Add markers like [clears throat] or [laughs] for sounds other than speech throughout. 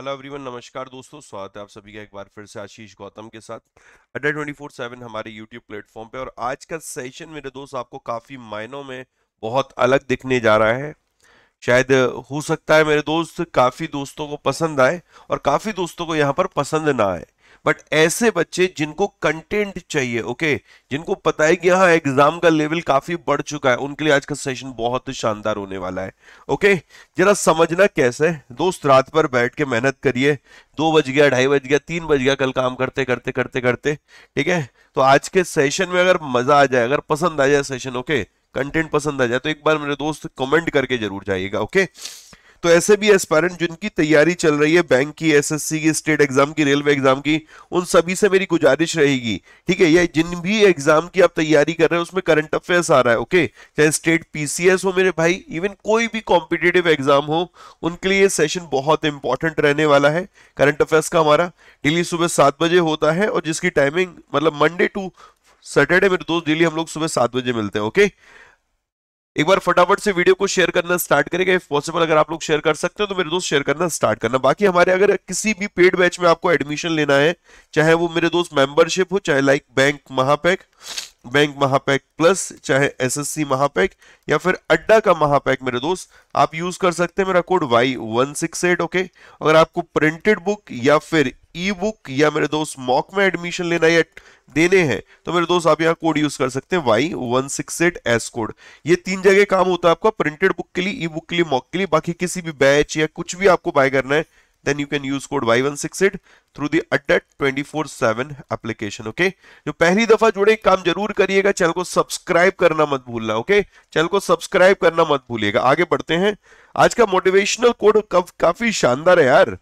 Hello everyone नमस्कार दोस्तों स्वागत है आप सभी का एक बार फिर से आशीष गौतम के साथ अड्डा ट्वेंटी फोर सेवन हमारे यूट्यूब प्लेटफॉर्म पे और आज का सेशन मेरे दोस्त आपको काफ़ी मायनों में बहुत अलग दिखने जा रहा है शायद हो सकता है मेरे दोस्त काफ़ी दोस्तों को पसंद आए और काफ़ी दोस्तों को यहाँ पर पसंद ना आए बट ऐसे बच्चे जिनको कंटेंट चाहिए ओके जिनको पता है कि हाँ एग्जाम का लेवल काफी बढ़ चुका है उनके लिए आज का सेशन बहुत शानदार होने वाला है ओके जरा समझना कैसे दोस्त रात पर बैठ के मेहनत करिए दो बज गया ढाई बज गया तीन बज गया कल काम करते करते करते करते ठीक है तो आज के सेशन में अगर मजा आ जाए अगर पसंद आ जाए सेशन ओके कंटेंट पसंद आ जाए तो एक बार मेरे दोस्त कमेंट करके जरूर जाइएगा ओके तो ऐसे भी एस्पायरेंट जिनकी तैयारी चल रही है बैंक की एसएससी की स्टेट एग्जाम की रेलवे एग्जाम की उन सभी से मेरी गुजारिश रहेगी ठीक है या जिन भी एग्जाम की आप तैयारी कर रहे हैं उसमें करंट अफेयर्स आ रहा है ओके चाहे स्टेट पीसीएस हो मेरे भाई इवन कोई भी कॉम्पिटेटिव एग्जाम हो उनके लिए सेशन बहुत इंपॉर्टेंट रहने वाला है करंट अफेयर्स का हमारा डेली सुबह सात बजे होता है और जिसकी टाइमिंग मतलब मंडे टू सैटरडे मेरे दोस्त डेली हम लोग सुबह सात बजे मिलते हैं ओके एक बार फटाफट से वीडियो को शेयर करना स्टार्ट करेगा इफ पॉसिबल अगर आप लोग शेयर कर सकते हो तो मेरे दोस्त शेयर करना स्टार्ट करना बाकी हमारे अगर किसी भी पेड बैच में आपको एडमिशन लेना है चाहे वो मेरे दोस्त मेंबरशिप हो चाहे लाइक बैंक महापैक बैंक महापैक प्लस चाहे एसएससी महापैक या फिर अड्डा का महापैक मेरे दोस्त आप यूज कर सकते हैं मेरा code Y one six eight okay अगर आपको प्रिंटेड बुक या फिर ई बुक या मेरे दोस्त मॉक में एडमिशन लेना या देने हैं तो मेरे दोस्त आप यहाँ कोड यूज कर सकते हैं Y one six eight as code ये तीन जगह काम होता है आपका प्रिंटेड बुक के लिए ई बुक के लिए मॉक के लिए बाकी किसी भी बैच या कुछ भी आपको बाय करना है then you can use then you can use code Y168 through the twenty four seven application okay जो पहली दफा जुड़े काम जरूर करिएगा चैनल को सब्सक्राइब करना मत भूलना ओके चैनल को सब्सक्राइब करना मत भूलिएगा आगे बढ़ते हैं आज का मोटिवेशनल कोड काफी शानदार है यार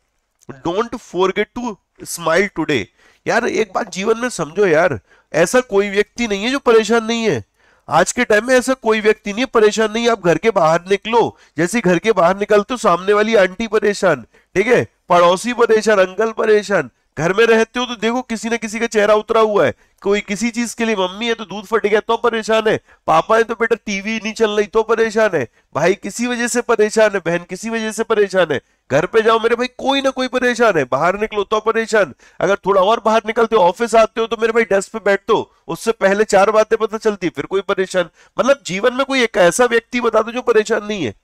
don't get to smile today यार एक बात जीवन में समझो यार ऐसा कोई व्यक्ति नहीं है जो परेशान नहीं है आज के टाइम में ऐसा कोई व्यक्ति नहीं परेशान नहीं आप घर के बाहर निकलो जैसे घर के बाहर निकलते हो सामने वाली आंटी परेशान ठीक है पड़ोसी परेशान अंकल परेशान घर में रहते हो तो देखो किसी ना किसी का चेहरा उतरा हुआ है कोई किसी चीज के लिए मम्मी है तो दूध फट गया तो परेशान है पापा है तो बेटा टीवी नहीं चल रही तो परेशान है भाई किसी वजह से परेशान है बहन किसी वजह से परेशान है घर पे जाओ मेरे भाई कोई ना कोई परेशान है बाहर निकलो तो परेशान अगर थोड़ा और बाहर निकलते हो ऑफिस आते हो तो मेरे भाई डेस्क पे बैठ दो उससे पहले चार बातें पता चलती फिर कोई परेशान मतलब जीवन में कोई एक ऐसा व्यक्ति बता दो जो परेशान नहीं है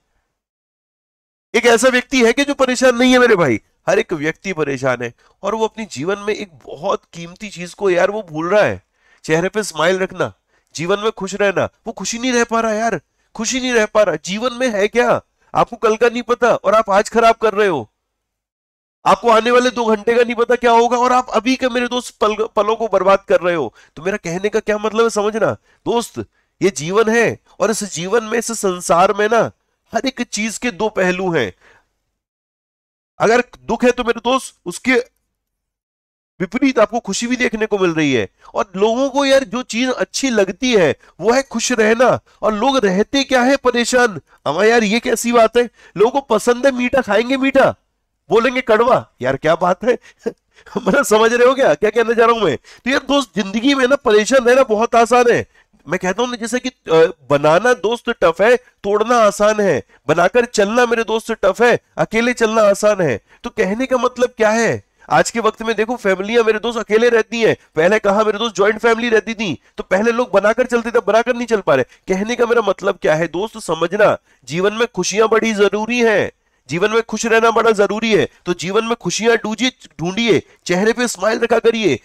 एक ऐसा व्यक्ति है कि जो परेशान नहीं है मेरे भाई हर एक व्यक्ति परेशान है और वो अपनी जीवन में एक बहुत कीमती चीज को यार वो भूल रहा है चेहरे पे स्माइल रखना जीवन में खुश रहना वो खुशी नहीं रह पा रहा यार खुशी नहीं रह पा रहा जीवन में है क्या आपको कल का नहीं पता और आप आज खराब कर रहे हो आपको आने वाले दो घंटे का नहीं पता क्या होगा और आप अभी के मेरे दोस्त पल, पलों को बर्बाद कर रहे हो तो मेरा कहने का क्या मतलब है समझना दोस्त ये जीवन है और इस जीवन में इस संसार में ना हर एक चीज के दो पहलू हैं अगर दुख है तो मेरे दोस्त उसके विपरीत आपको खुशी भी देखने को मिल रही है और लोगों को यार जो चीज अच्छी लगती है वो है खुश रहना और लोग रहते क्या है परेशान हमारे यार ये कैसी बात है लोगों को पसंद है मीठा खाएंगे मीठा बोलेंगे कड़वा यार क्या बात है [laughs] मतलब समझ रहे हो क्या क्या कहना चाह रहा हूं मैं तो यार दोस्त जिंदगी में ना परेशान रहना बहुत आसान है मैं कहता हूं ना जैसे कि बनाना दोस्त टफ है तोड़ना आसान है बनाकर चलना मेरे दोस्त टफ है अकेले चलना आसान है तो कहने का मतलब क्या है आज के वक्त में देखो फैमिलियां मेरे दोस्त अकेले रहती हैं पहले कहा मेरे दोस्त ज्वाइंट फैमिली रहती थी तो पहले लोग बनाकर चलते थे बनाकर नहीं चल पा रहे कहने का मेरा मतलब क्या है दोस्त समझना जीवन में खुशियां बड़ी जरूरी है जीवन में खुश रहना बड़ा जरूरी है तो जीवन में खुशियां डूजिए ढूंढिए चेहरे पे स्माइल रखा करिए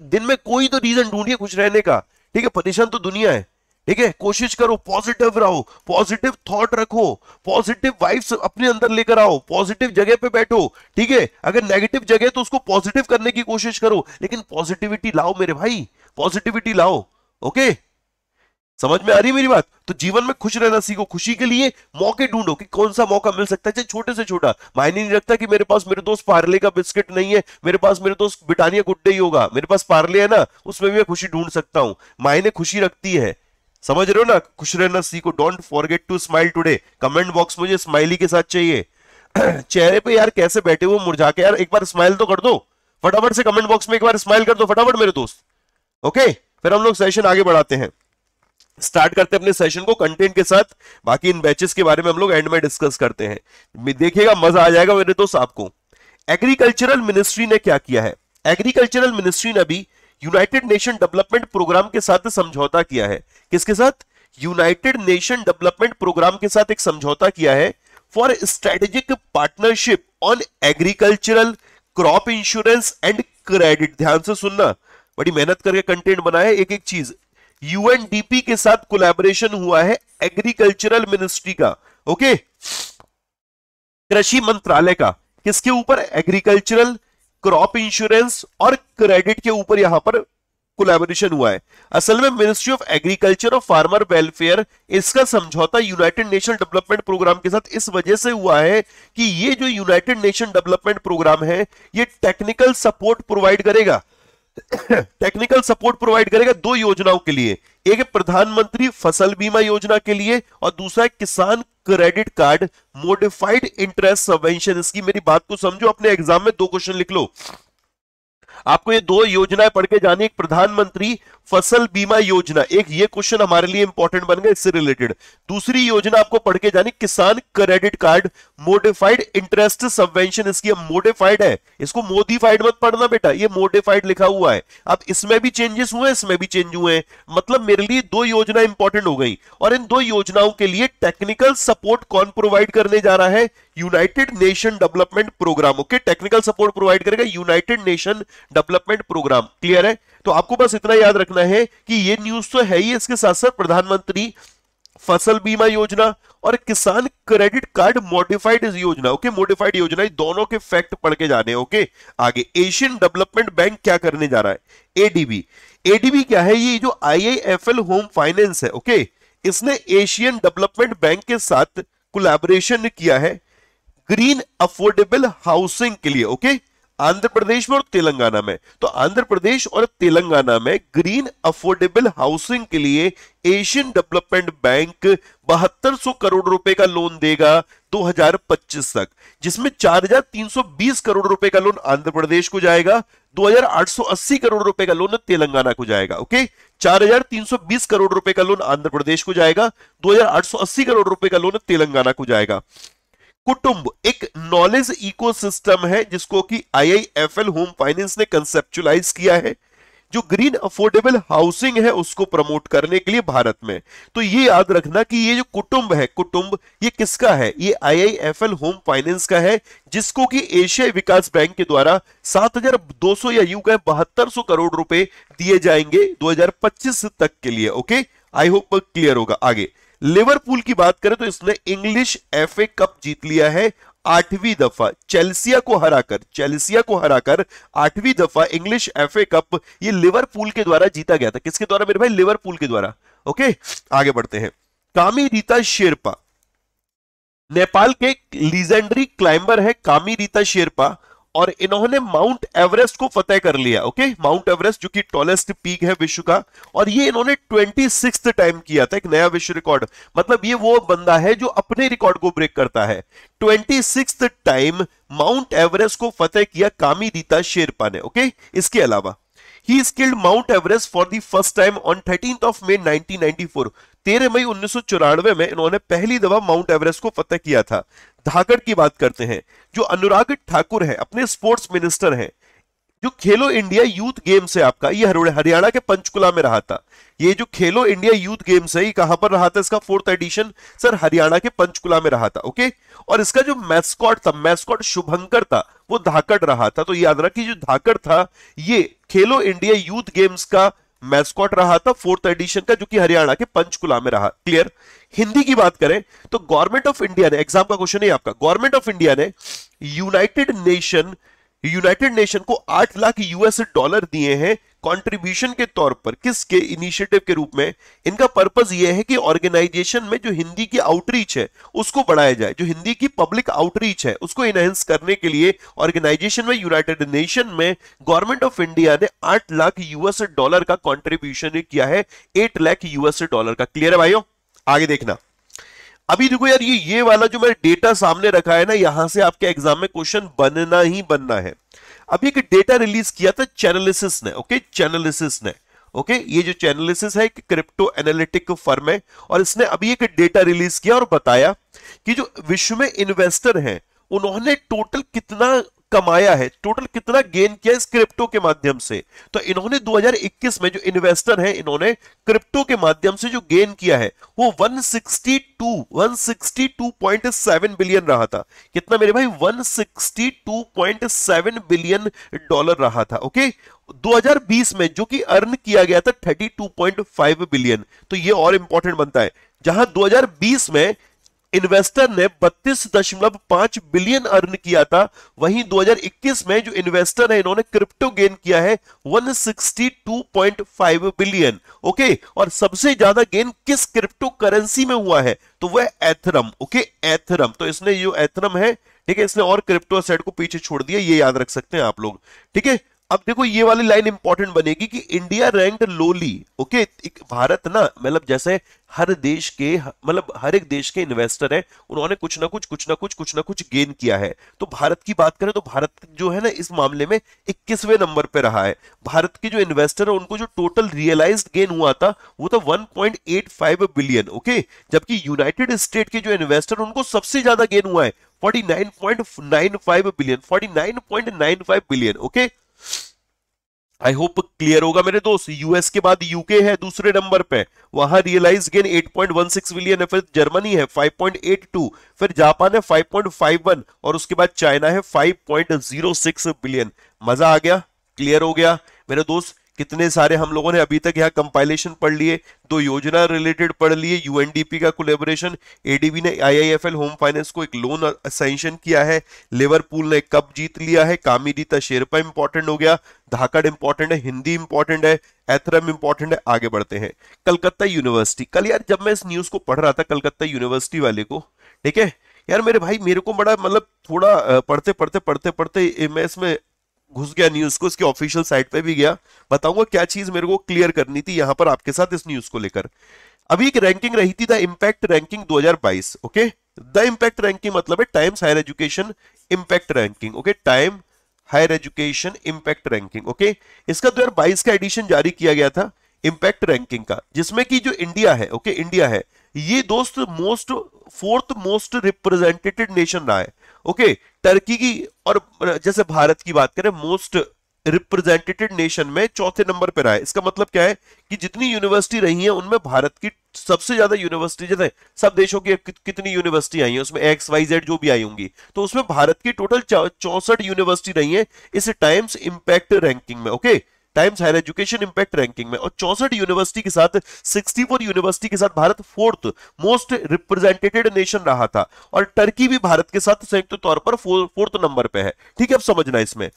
दिन में कोई तो रीजन ढूंढिए खुश रहने का ठीक है परेशान तो दुनिया है ठीक है कोशिश करो पॉजिटिव रहो पॉजिटिव थॉट रखो पॉजिटिव वाइब्स अपने अंदर लेकर आओ पॉजिटिव जगह पे बैठो ठीक है अगर नेगेटिव जगह तो उसको पॉजिटिव करने की कोशिश करो लेकिन पॉजिटिविटी लाओ मेरे भाई पॉजिटिविटी लाओ ओके समझ में आ रही मेरी बात तो जीवन में खुश रहना सीखो खुशी के लिए मौके ढूंढो कि कौन सा मौका मिल सकता है चाहे छोटे से छोटा मायने नहीं रखता कि मेरे पास मेरे दोस्त पार्ले का बिस्किट नहीं है मेरे पास मेरे दोस्त बिटानिया गुड्डे ही होगा मेरे पास पार्ले है ना उसमें भी मैं खुशी ढूंढ सकता हूं मायने खुशी रखती है समझ रहे हो ना खुश रहना सीखो don't forget to smile today comment box मुझे स्माइली के साथ चाहिए [clears throat] चेहरे पे यार कैसे बैठे हो मुरझा के यार एक बार स्माइल तो कर दो फटाफट से कमेंट बॉक्स में एक बार स्माइल कर दो फटाफट मेरे दोस्त ओके फिर हम लोग सेशन आगे बढ़ाते हैं स्टार्ट करते हैं अपने सेशन को कंटेंट के साथ बाकी इन बैचेस के बारे में हम लोग एंड में डिस्कस करते हैं देखिएगा मजा आ जाएगा मेरे दोस्त आपको एग्रीकल्चरल मिनिस्ट्री ने क्या किया है एग्रीकल्चरल मिनिस्ट्री ने अभी यूनाइटेड नेशन डेवलपमेंट प्रोग्राम के साथ समझौता किया है किसके साथ यूनाइटेड नेशन डेवलपमेंट प्रोग्राम के साथ एक समझौता किया है for strategic partnership on agricultural crop insurance and credit ध्यान से सुनना बड़ी मेहनत करके कंटेंट बनाया एक एक चीज यूएनडीपी के साथ कोलैबोरेशन हुआ है एग्रीकल्चरल मिनिस्ट्री का ओके कृषि मंत्रालय का किसके ऊपर एग्रीकल्चरल क्रॉप इंश्योरेंस और क्रेडिट के ऊपर यहां पर कोलैबोरेशन हुआ है असल में मिनिस्ट्री ऑफ एग्रीकल्चर और फार्मर वेलफेयर इसका समझौता यूनाइटेड नेशन डेवलपमेंट प्रोग्राम के साथ इस वजह से हुआ है कि ये जो यूनाइटेड नेशन डेवलपमेंट प्रोग्राम है ये टेक्निकल सपोर्ट प्रोवाइड करेगा टेक्निकल सपोर्ट प्रोवाइड करेगा दो योजनाओं के लिए एक प्रधानमंत्री फसल बीमा योजना के लिए और दूसरा Kisan credit card modified interest subvention इसकी मेरी बात को समझो अपने एग्जाम में दो क्वेश्चन लिख लो आपको ये दो योजनाएं पढ़ के जानी एक प्रधानमंत्री फसल बीमा योजना एक ये क्वेश्चन हमारे लिए इंपॉर्टेंट बन गया इससे रिलेटेड दूसरी योजना आपको पढ़ के जानी Kisan credit card modified interest subvention अब मोडिफाइड है इसको मोडिफाइड मत पढ़ना बेटा ये मोडिफाइड लिखा हुआ है अब इसमें भी चेंजेस हुए इसमें भी चेंज हुए मतलब मेरे लिए दो योजना इंपॉर्टेंट हो गई और इन दो योजनाओं के लिए टेक्निकल सपोर्ट कौन प्रोवाइड करने जा रहा है United Nation Development Programme okay technical support provide करेगा United Nation Development Programme clear है तो आपको बस इतना याद रखना है कि ये न्यूज तो है ही इसके साथ साथ प्रधानमंत्री फसल बीमा योजना और किसान क्रेडिट कार्ड मॉडिफाइड योजना ओके मॉडिफाइड योजना दोनों के फैक्ट पढ़ के जाने ओके आगे एशियन डेवलपमेंट बैंक क्या करने जा रहा है एडीबी एडीबी क्या है ये जो आईआईएफएल होम फाइनेंस है ओके इसने एशियन डेवलपमेंट बैंक के साथ कोलैबोरेशन किया है ग्रीन अफोर्डेबल हाउसिंग के लिए ओके आंध्र प्रदेश में और तेलंगाना में तो आंध्र प्रदेश और तेलंगाना में ग्रीन अफोर्डेबल हाउसिंग के लिए एशियन डेवलपमेंट बैंक बहत्तर करोड़ रुपए का लोन देगा 2025 तक जिसमें 4,320 करोड़ रुपए का लोन आंध्र प्रदेश को जाएगा 2,880 करोड़ रुपए का लोन तेलंगाना को जाएगा ओके 4,320 करोड़ रुपए का लोन आंध्र प्रदेश को जाएगा 2,880 करोड़ रुपए का लोन तेलंगाना को जाएगा कुटुंब एक नॉलेज इकोसिस्टम है जिसको कि आईआईएफएल होम फाइनेंस ने कंसेप्चुलाइज किया है जो ग्रीन अफोर्डेबल हाउसिंग है उसको प्रमोट करने के लिए भारत में तो ये याद रखना कि ये जो कुटुंब है कुटुंब ये किसका है ये आईआईएफएल होम फाइनेंस का है जिसको कि एशियाई विकास बैंक के द्वारा 7,200 या यू कहें बहत्तर करोड़ रुपए दिए जाएंगे 2025 तक के लिए ओके आई होप क्लियर होगा आगे लिवरपूल की बात करें तो इसने इंग्लिश एफ कप जीत लिया है आठवीं दफा चेल्सिया को हराकर चेल्सिया को हराकर आठवीं दफा इंग्लिश एफ कप ये लिवरपूल के द्वारा जीता गया था किसके द्वारा मेरे भाई लिवरपूल के द्वारा ओके आगे बढ़ते हैं कामी रीता शेरपा नेपाल के लीजेंडरी क्लाइंबर है कामी रीता शेरपा और इन्होंने माउंट एवरेस्ट को फतेह कर लिया ओके माउंट एवरेस्ट जो कि टॉलेस्ट पीक है विश्व का और ये इन्होंने ट्वेंटी टाइम किया था एक नया विश्व रिकॉर्ड मतलब ये वो बंदा है जो अपने रिकॉर्ड को ब्रेक करता है ट्वेंटी टाइम माउंट एवरेस्ट को फतेह किया कामी दीता शेरपा ने ओके इसके अलावा he skilled Mount Everest for the first time on thirteen of May 1994 13 मई उन्नीस में इन्होंने पहली दफा माउंट एवरेस्ट को फतेह किया था धाकड़ की बात करते हैं जो अनुराग ठाकुर है अपने स्पोर्ट्स मिनिस्टर हैं जो खेलो इंडिया यूथ गेम्स है आपका ये हरियाणा के पंचकुला में रहा था ये जो खेलो इंडिया यूथ गेम्स है ये कहां पर रहा था इसका फोर्थ एडिशन सर हरियाणा के पंचकुला में रहा था ओके और इसका जो मैस्कॉट था मैस्कॉट शुभंकर था वो धाकड़ रहा था तो याद रखिए जो धाकड़ था ये खेलो इंडिया यूथ गेम्स का मैस्कॉट रहा था फोर्थ एडिशन का जो कि हरियाणा के पंचकुला में रहा क्लियर हिंदी की बात करें तो गवर्नमेंट ऑफ इंडिया ने एग्जाम का क्वेश्चन है आपका गवर्नमेंट ऑफ इंडिया ने यूनाइटेड नेशन यूनाइटेड नेशन को आठ लाख यूएस डॉलर दिए हैं कंट्रीब्यूशन के तौर पर किसके इनिशिएटिव के रूप में इनका पर्पज यह है कि ऑर्गेनाइजेशन में जो हिंदी की आउटरीच है उसको बढ़ाया जाए जो हिंदी की पब्लिक आउटरीच है उसको इनहेंस करने के लिए ऑर्गेनाइजेशन में यूनाइटेड नेशन में गवर्नमेंट ऑफ इंडिया ने आठ लाख यूएस डॉलर का कॉन्ट्रीब्यूशन किया है एट लाख यूएस डॉलर का क्लियर है भाइयों आगे देखना अभी देखो यार ये ये वाला जो मैंने डेटा सामने रखा है ना यहां से आपके एग्जाम में क्वेश्चन बनना ही बनना है अभी एक डेटा रिलीज किया था चैनलिसिस ने ओके चैनलिसिस ने ओके ये जो चैनलिसिस है एक क्रिप्टो एनालिटिक फर्म है और इसने अभी एक डेटा रिलीज किया और बताया कि जो विश्व में इन्वेस्टर हैं उन्होंने टोटल कितना कमाया है टोटल कितना गेन किया इस क्रिप्टो के माध्यम से तो इन्होंने 2021 में जो इन्वेस्टर है इन्होंने क्रिप्टो के माध्यम से जो गेन किया है वो 162 162.7 बिलियन रहा था कितना मेरे भाई 162.7 बिलियन डॉलर रहा था ओके 2020 में जो कि अर्न किया गया था 32.5 बिलियन तो ये और इंपॉर्टेंट बनता है जहां 2020 में इन्वेस्टर ने 32.5 बिलियन अर्न किया था वहीं 2021 में जो इन्वेस्टर है इन्होंने क्रिप्टो गेन किया है 162.5 बिलियन ओके और सबसे ज्यादा गेन किस क्रिप्टो करेंसी में हुआ है तो वह एथरम ओके एथरम तो इसने जो एथरम है ठीक है इसने और क्रिप्टो सेट को पीछे छोड़ दिया ये याद रख सकते हैं आप लोग ठीक है अब देखो ये वाली लाइन इंपॉर्टेंट बनेगी कि इंडिया रैंक लोली ओके एक भारत ना मतलब जैसे हर देश के मतलब हर एक देश के इन्वेस्टर हैं उन्होंने कुछ ना कुछ कुछ ना कुछ कुछ ना कुछ गेन किया है तो भारत की बात करें तो भारत जो है ना इस मामले में इक्कीसवें नंबर पे रहा है भारत के जो इन्वेस्टर है उनको जो टोटल रियलाइज गेन हुआ था वो था वन बिलियन ओके जबकि यूनाइटेड स्टेट के जो इन्वेस्टर उनको सबसे ज्यादा गेन हुआ है forty billion forty billion okay I hope clear होगा मेरे दोस्त यूएस के बाद यूके है दूसरे नंबर पे वहां रियलाइज गेन 8.16 बिलियन है फिर जर्मनी है 5.82 फिर जापान है 5.51 और उसके बाद चाइना है 5.06 बिलियन मजा आ गया क्लियर हो गया मेरे दोस्त कितने सारे हम लोगों ने अभी तक यहाँ कंपाइलेशन पढ़ लिए दो योजना रिलेटेड पढ़ लिए यूएनडीपी का कोलेबोरेशन एडीबी ने आईआईएफएल होम फाइनेंस को एक लोन सेंशन किया है लेवरपूल ने कप जीत लिया है दीता शेरपा इंपॉर्टेंट हो गया धाकड़ इंपॉर्टेंट है हिंदी इंपॉर्टेंट है एथरम इंपॉर्टेंट है आगे बढ़ते हैं कलकत्ता यूनिवर्सिटी कल यार जब मैं इस न्यूज को पढ़ रहा था कलकत्ता यूनिवर्सिटी वाले को ठीक है यार मेरे भाई मेरे को बड़ा मतलब थोड़ा पढ़ते पढ़ते पढ़ते पढ़ते मैं इसमें घुस गया न्यूज को इसके ऑफिशियल साइट पे भी गया बताऊंगा क्या चीज मेरे को क्लियर करनी थी यहां पर आपके साथ इस न्यूज को लेकर अभी एक रैंकिंग रही थी the impact ranking 2022 okay the impact ranking मतलब है Times Higher education impact ranking okay time higher education impact ranking okay इसका दो का एडिशन जारी किया गया था इम्पैक्ट रैंकिंग का जिसमें कि जो इंडिया है ओके okay, इंडिया है ये दोस्त most fourth most represented nation रहा है ओके टर्की की और जैसे भारत की बात करें मोस्ट रिप्रेजेंटेटेड नेशन में चौथे नंबर पर रहा है इसका मतलब क्या है कि जितनी यूनिवर्सिटी रही है उनमें भारत की सबसे ज्यादा यूनिवर्सिटी जैसे सब देशों की कितनी यूनिवर्सिटी आई है उसमें एक्स वाई जेड जो भी आई होंगी तो उसमें भारत की टोटल चौसठ यूनिवर्सिटी रही है इस टाइम्स इंपैक्ट रैंकिंग में okay okay? Times Higher Education impact ranking में और चौसठ यूनिवर्सिटी के साथ 64 यूनिवर्सिटी के साथ भारत फोर्थ मोस्ट रिप्रेजेंटेटेड नेशन रहा था और टर्की भी भारत के साथ संयुक्त तो तौर पर फोर्थ नंबर पे है ठीक है अब समझना इसमें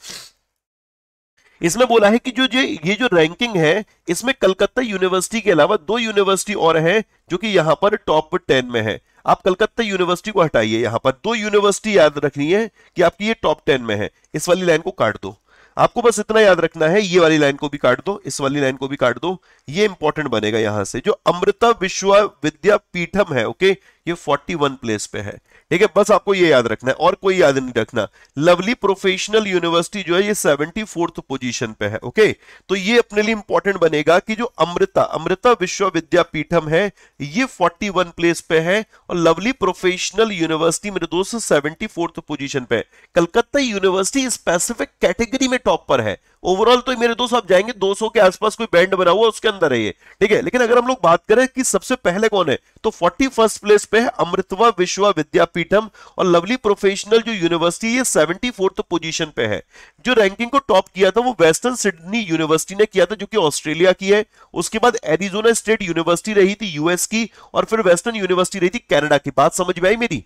इसमें बोला है कि जो ये ये जो रैंकिंग है इसमें कलकत्ता यूनिवर्सिटी के अलावा दो यूनिवर्सिटी और है जो कि यहां पर टॉप टेन में है आप कलकत्ता यूनिवर्सिटी को हटाइए यहां पर दो यूनिवर्सिटी याद रखनी है कि आपकी ये टॉप टेन में है इस वाली लाइन को काट दो आपको बस इतना याद रखना है ये वाली लाइन को भी काट दो इस वाली लाइन को भी काट दो ये इंपॉर्टेंट बनेगा यहां से जो अमृता विश्व विद्यापीठम है ओके ये 41 प्लेस पे है ठीक है बस आपको ये याद रखना है और कोई याद नहीं रखना लवली प्रोफेशनल यूनिवर्सिटी जो है ये सेवेंटी फोर्थ पोजिशन पे है ओके तो ये अपने लिए इंपॉर्टेंट बनेगा कि जो अमृता अमृता विश्वविद्यापीठम है ये 41 प्लेस पे है और लवली प्रोफेशनल यूनिवर्सिटी मेरे दोस्त सेवेंटी फोर्थ पोजिशन पे है कलकत्ता यूनिवर्सिटी स्पेसिफिक कैटेगरी में टॉप पर है ओवरऑल तो मेरे दोस्त आप जाएंगे 200 के आसपास कोई बैंड बना हुआ उसके अंदर है ये ठीक है लेकिन अगर हम लोग बात करें कि सबसे पहले कौन है तो फोर्टी फर्स्ट प्लेस पे है अमृतवा विश्व विद्यापीठम और लवली प्रोफेशनल जो यूनिवर्सिटी ये सेवेंटी फोर्थ पोजिशन पे है जो रैंकिंग को टॉप किया था वो वेस्टर्न सिडनी यूनिवर्सिटी ने किया था जो कि ऑस्ट्रेलिया की है उसके बाद एरिजोना स्टेट यूनिवर्सिटी रही थी यूएस की और फिर वेस्टर्न यूनिवर्सिटी रही थी कैनेडा की बात समझ में आई मेरी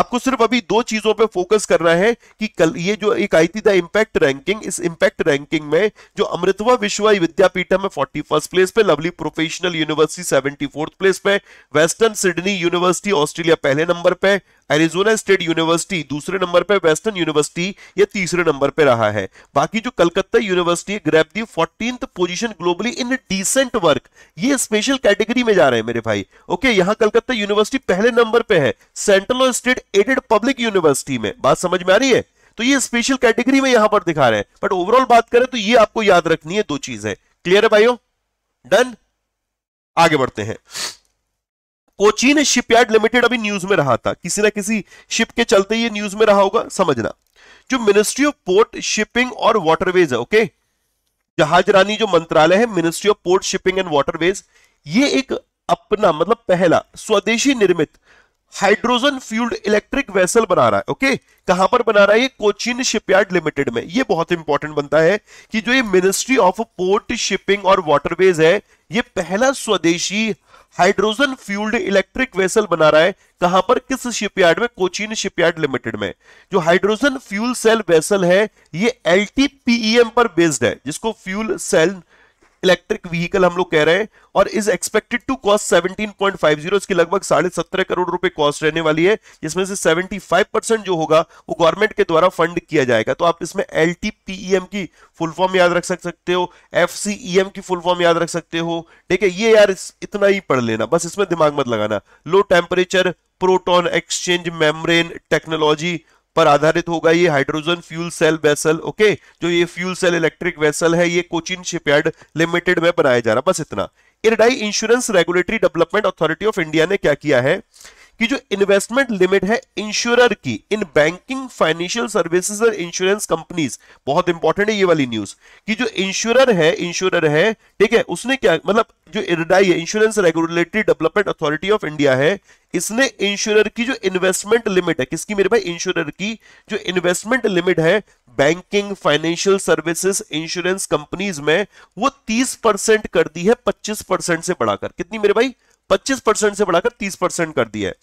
आपको सिर्फ अभी दो चीजों पे फोकस करना है कि कल ये जो एक आई थी इंपैक्ट रैंकिंग इस इंपैक्ट रैंकिंग में जो अमृतवा विश्व विद्यापीठ में फोर्टी फर्स्ट प्लेस पे Lovely Professional University seventy fourth place पे वेस्टर्न सिडनी यूनिवर्सिटी ऑस्ट्रेलिया पहले नंबर पे एरिजोना स्टेट यूनिवर्सिटी दूसरे नंबर पर वेस्टर्न यूनिवर्सिटी या तीसरे नंबर पर रहा है बाकी जो Calcutta University grab the fourteen position globally in decent work ये स्पेशल कैटेगरी में जा रहे हैं मेरे भाई ओके यहाँ कलकत्ता यूनिवर्सिटी पहले नंबर पे है सेंट्रल और स्टेट एडेड पब्लिक यूनिवर्सिटी में बात समझ में आ रही है तो ये स्पेशल कैटेगरी में यहां पर दिखा रहे हैं बट ओवरऑल बात करें तो ये आपको याद रखनी है दो चीज है क्लियर है भाइयों डन आगे बढ़ते हैं कोचीन शिपयार्ड लिमिटेड अभी न्यूज में रहा था किसी ना किसी शिप के चलते ये न्यूज में रहा होगा समझना जो मिनिस्ट्री ऑफ पोर्ट शिपिंग और वाटरवेज है ओके जहाज रानी जो मंत्रालय है Ministry of Port Shipping and Waterways ये एक अपना मतलब पहला स्वदेशी निर्मित हाइड्रोजन फ्यूल्ड इलेक्ट्रिक वेसल बना रहा है ओके कहां पर बना रहा है ये कोचिन शिपयार्ड लिमिटेड में ये बहुत इंपॉर्टेंट बनता है कि जो ये मिनिस्ट्री ऑफ पोर्ट शिपिंग और वाटरवेज है ये पहला स्वदेशी हाइड्रोजन फ्यूल्ड इलेक्ट्रिक वेसल बना रहा है कहां पर किस शिपयार्ड में कोचीन शिपयार्ड लिमिटेड में जो हाइड्रोजन फ्यूल सेल वेसल है ये एल पर बेस्ड है जिसको फ्यूल सेल इलेक्ट्रिक व्हीकल हम लोग कह रहे हैं और इज एक्सपेक्टेड टू कॉस्ट 17.50 इसकी लगभग साढ़े सत्रह करोड़ रुपए कॉस्ट रहने वाली है जिसमें से 75 परसेंट जो होगा वो गवर्नमेंट के द्वारा फंड किया जाएगा तो आप इसमें एल e की फुल फॉर्म e याद रख सकते हो एफ की फुल फॉर्म याद रख सकते हो ठीक है ये यार इतना ही पढ़ लेना बस इसमें दिमाग मत लगाना low temperature proton exchange membrane technology पर आधारित होगा ये hydrogen fuel cell vessel okay जो ये फ्यूल सेल इलेक्ट्रिक वेसल है ये कोचिन शिपयार्ड लिमिटेड में बनाया जा रहा बस इतना IRDAI insurance regulatory development authority of India ने क्या किया है कि जो इन्वेस्टमेंट लिमिट है इंश्योरर की इन बैंकिंग फाइनेंशियल सर्विसेज और इंश्योरेंस कंपनीज बहुत इंपॉर्टेंट है ये वाली न्यूज कि जो इंश्योरर है इंश्योरर है ठीक है उसने क्या मतलब जो इरडाई है insurance regulatory development authority of India है इसने इंश्योरर की जो इन्वेस्टमेंट लिमिट है किसकी मेरे भाई इंश्योरर की जो इन्वेस्टमेंट लिमिट है banking financial services insurance companies में वो 30 परसेंट कर दी है 25 परसेंट से बढ़ाकर कितनी मेरे भाई 25 परसेंट से बढ़ाकर 30 परसेंट कर दिया है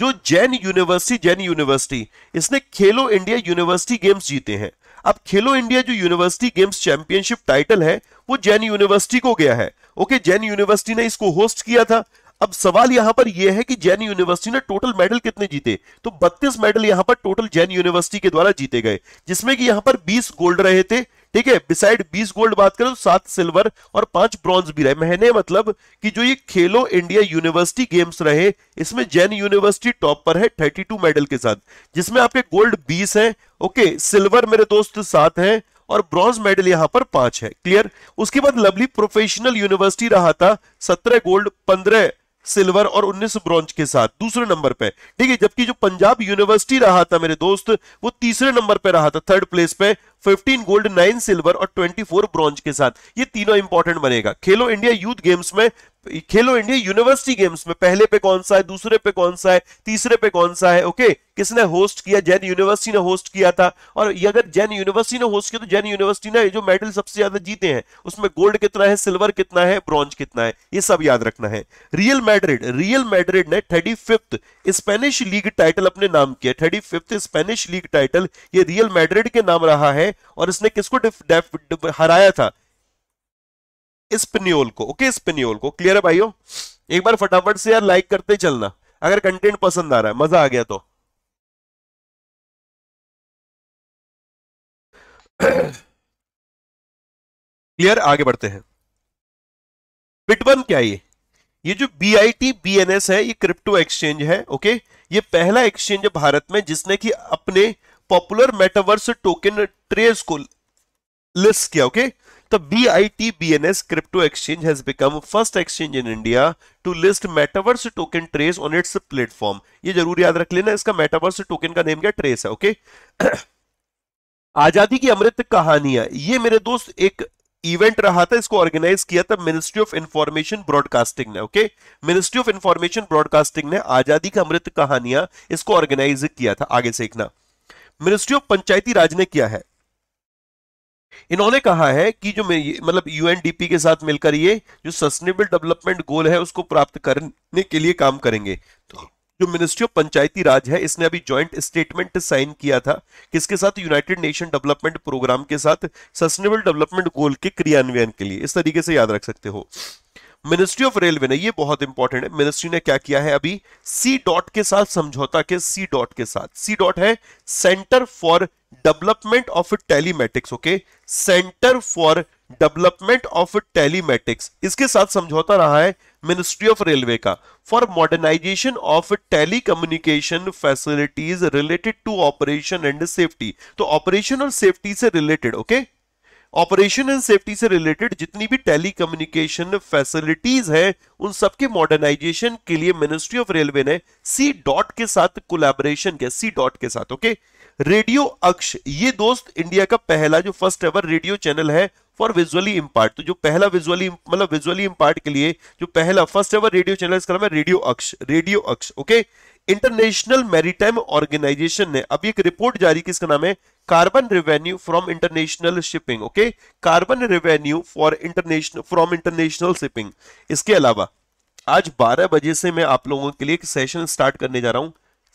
जो जैन यूनिवर्सिटी जैन यूनिवर्सिटी इसने खेलो इंडिया यूनिवर्सिटी गेम्स जीते हैं अब खेलो इंडिया जो यूनिवर्सिटी गेम्स चैंपियनशिप टाइटल है वो जैन यूनिवर्सिटी को गया है ओके जैन यूनिवर्सिटी ने इसको होस्ट किया था अब सवाल यहां पर यह है कि जैन यूनिवर्सिटी ने टोटल मेडल कितने जीते तो 32 मेडल यहां पर टोटल जैन यूनिवर्सिटी के द्वारा जीते गए जिसमें कि यहां पर 20 गोल्ड रहे थे ठीक है बिसाइड 20 गोल्ड बात करें तो सात सिल्वर और पांच ब्रॉन्ज भी रहे मैंने मतलब कि जो ये खेलो इंडिया यूनिवर्सिटी गेम्स रहे इसमें जैन यूनिवर्सिटी टॉप पर है 32 मेडल के साथ जिसमें आपके गोल्ड 20 है ओके सिल्वर मेरे दोस्त सात है और ब्रॉन्ज मेडल यहां पर पांच है क्लियर उसके बाद लवली प्रोफेशनल यूनिवर्सिटी रहा था सत्रह गोल्ड पंद्रह सिल्वर और 19 ब्रॉन्ज के साथ दूसरे नंबर पे ठीक है जबकि जो पंजाब यूनिवर्सिटी रहा था मेरे दोस्त वो तीसरे नंबर पे रहा था थर्ड प्लेस पे 15 गोल्ड 9 सिल्वर और 24 ब्रॉन्ज के साथ ये तीनों इंपॉर्टेंट बनेगा खेलो इंडिया यूथ गेम्स में खेलो इंडिया यूनिवर्सिटी गेम्स में पहले पे कौन सा है दूसरे पे कौन सा है तीसरे पे कौन सा है ओके किसने होस्ट किया जैन यूनिवर्सिटी ने होस्ट किया था और ये अगर जैन यूनिवर्सिटी ने होस्ट किया तो जैन यूनिवर्सिटी ने जो मेडल सबसे ज्यादा जीते हैं उसमें गोल्ड कितना है सिल्वर कितना है ब्रॉन्ज कितना है ये सब याद रखना है रियल मैड्रिड रियल मैड्रिड ने thirty fifth Spanish league title अपने नाम किया thirty fifth Spanish league title ये रियल मैड्रिड के नाम रहा है और इसने किसको हराया था स्पिनियोल को ओके स्पिनियोल को क्लियर है भाइयों एक बार फटाफट से यार लाइक करते चलना अगर कंटेंट पसंद आ रहा है मजा आ गया तो क्लियर [coughs] आगे बढ़ते हैं पिटवन क्या ये ये जो B I T B N S है ये क्रिप्टो एक्सचेंज है ओके ये पहला एक्सचेंज है भारत में जिसने कि अपने पॉपुलर मेटावर्स टोकन ट्रेस को लिस्ट किया okay The BITBNS crypto exchange has become first exchange in India to list metaverse token trace on its platform. ये जरूर याद रख लेना इसका metaverse token का नेम क्या ट्रेस है ओके okay? [clears throat] आजादी की अमृत कहानियां ये मेरे दोस्त एक इवेंट रहा था इसको ऑर्गेनाइज किया था मिनिस्ट्री ऑफ इंफॉर्मेशन ब्रॉडकास्टिंग ने okay Ministry of Information Broadcasting ने आजादी का अमृत कहानियां इसको ऑर्गेनाइज किया था आगे सीखना मिनिस्ट्री ऑफ पंचायती राज ने किया है इन्होंने कहा है कि जो मतलब यूएनडीपी के साथ मिलकर ये जो सस्टेनेबल डेवलपमेंट गोल है उसको प्राप्त करने के लिए काम करेंगे तो जो मिनिस्ट्री ऑफ पंचायती राज है इसने अभी ज्वाइंट स्टेटमेंट साइन किया था किसके साथ यूनाइटेड नेशन डेवलपमेंट प्रोग्राम के साथ सस्टेनेबल डेवलपमेंट गोल के क्रियान्वयन के लिए इस तरीके से याद रख सकते हो मिनिस्ट्री ऑफ रेलवे ने ये बहुत इंपॉर्टेंट है मिनिस्ट्री ने क्या किया है अभी सी डॉट के साथ समझौता के सी डॉट के साथ सी डॉट है Centre for Development of Telematics okay Centre for Development of Telematics इसके साथ समझौता रहा है मिनिस्ट्री ऑफ रेलवे का for modernisation of telecommunication facilities related to operation and safety तो ऑपरेशन और सेफ्टी से related okay okay? Operation and safety से रिलेटेड जितनी भी टेलीकम्युनिकेशन फैसिलिटीज है उन सबके मॉडर्नाइजेशन के लिए मिनिस्ट्री ऑफ रेलवे ने सी डॉट के साथ कोलेबोरेशन किया सी डॉट के साथ ओके रेडियो अक्ष ये दोस्त इंडिया का पहला जो फर्स्ट एवर रेडियो चैनल है फॉर विजुअली इम्पार्ट तो जो पहला विजुअली मतलब विजुअली इम्पार्ट के लिए जो पहला फर्स्ट एवर रेडियो चैनल इसका नाम है रेडियो अक्ष रेडियो अक्ष ओके इंटरनेशनल मैरिटाइम ऑर्गेनाइजेशन ने अभी एक रिपोर्ट जारी की इसका नाम है carbon revenue from international shipping okay carbon revenue for international from international shipping इसके अलावा आज 12 बजे से मैं आप लोगों के लिए एक सेशन स्टार्ट करने जा रहा हूं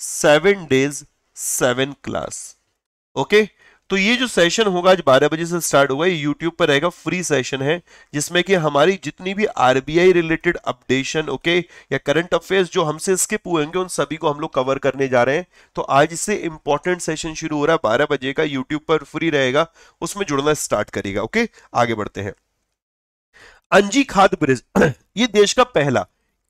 seven days seven class okay okay? तो ये जो सेशन होगा आज 12 बजे से स्टार्ट होगा ये यूट्यूब पर रहेगा फ्री सेशन है जिसमें कि हमारी जितनी भी आरबीआई रिलेटेड अपडेशन ओके या करंट अफेयर्स जो हमसे स्किप हुए होंगे उन सभी को हम लोग कवर करने जा रहे हैं तो आज से इंपॉर्टेंट सेशन शुरू हो रहा है बारह बजे का यूट्यूब पर फ्री रहेगा उसमें जुड़ना स्टार्ट करेगा ओके आगे बढ़ते हैं अंजी खाद ब्रिज [clears throat] ये देश का पहला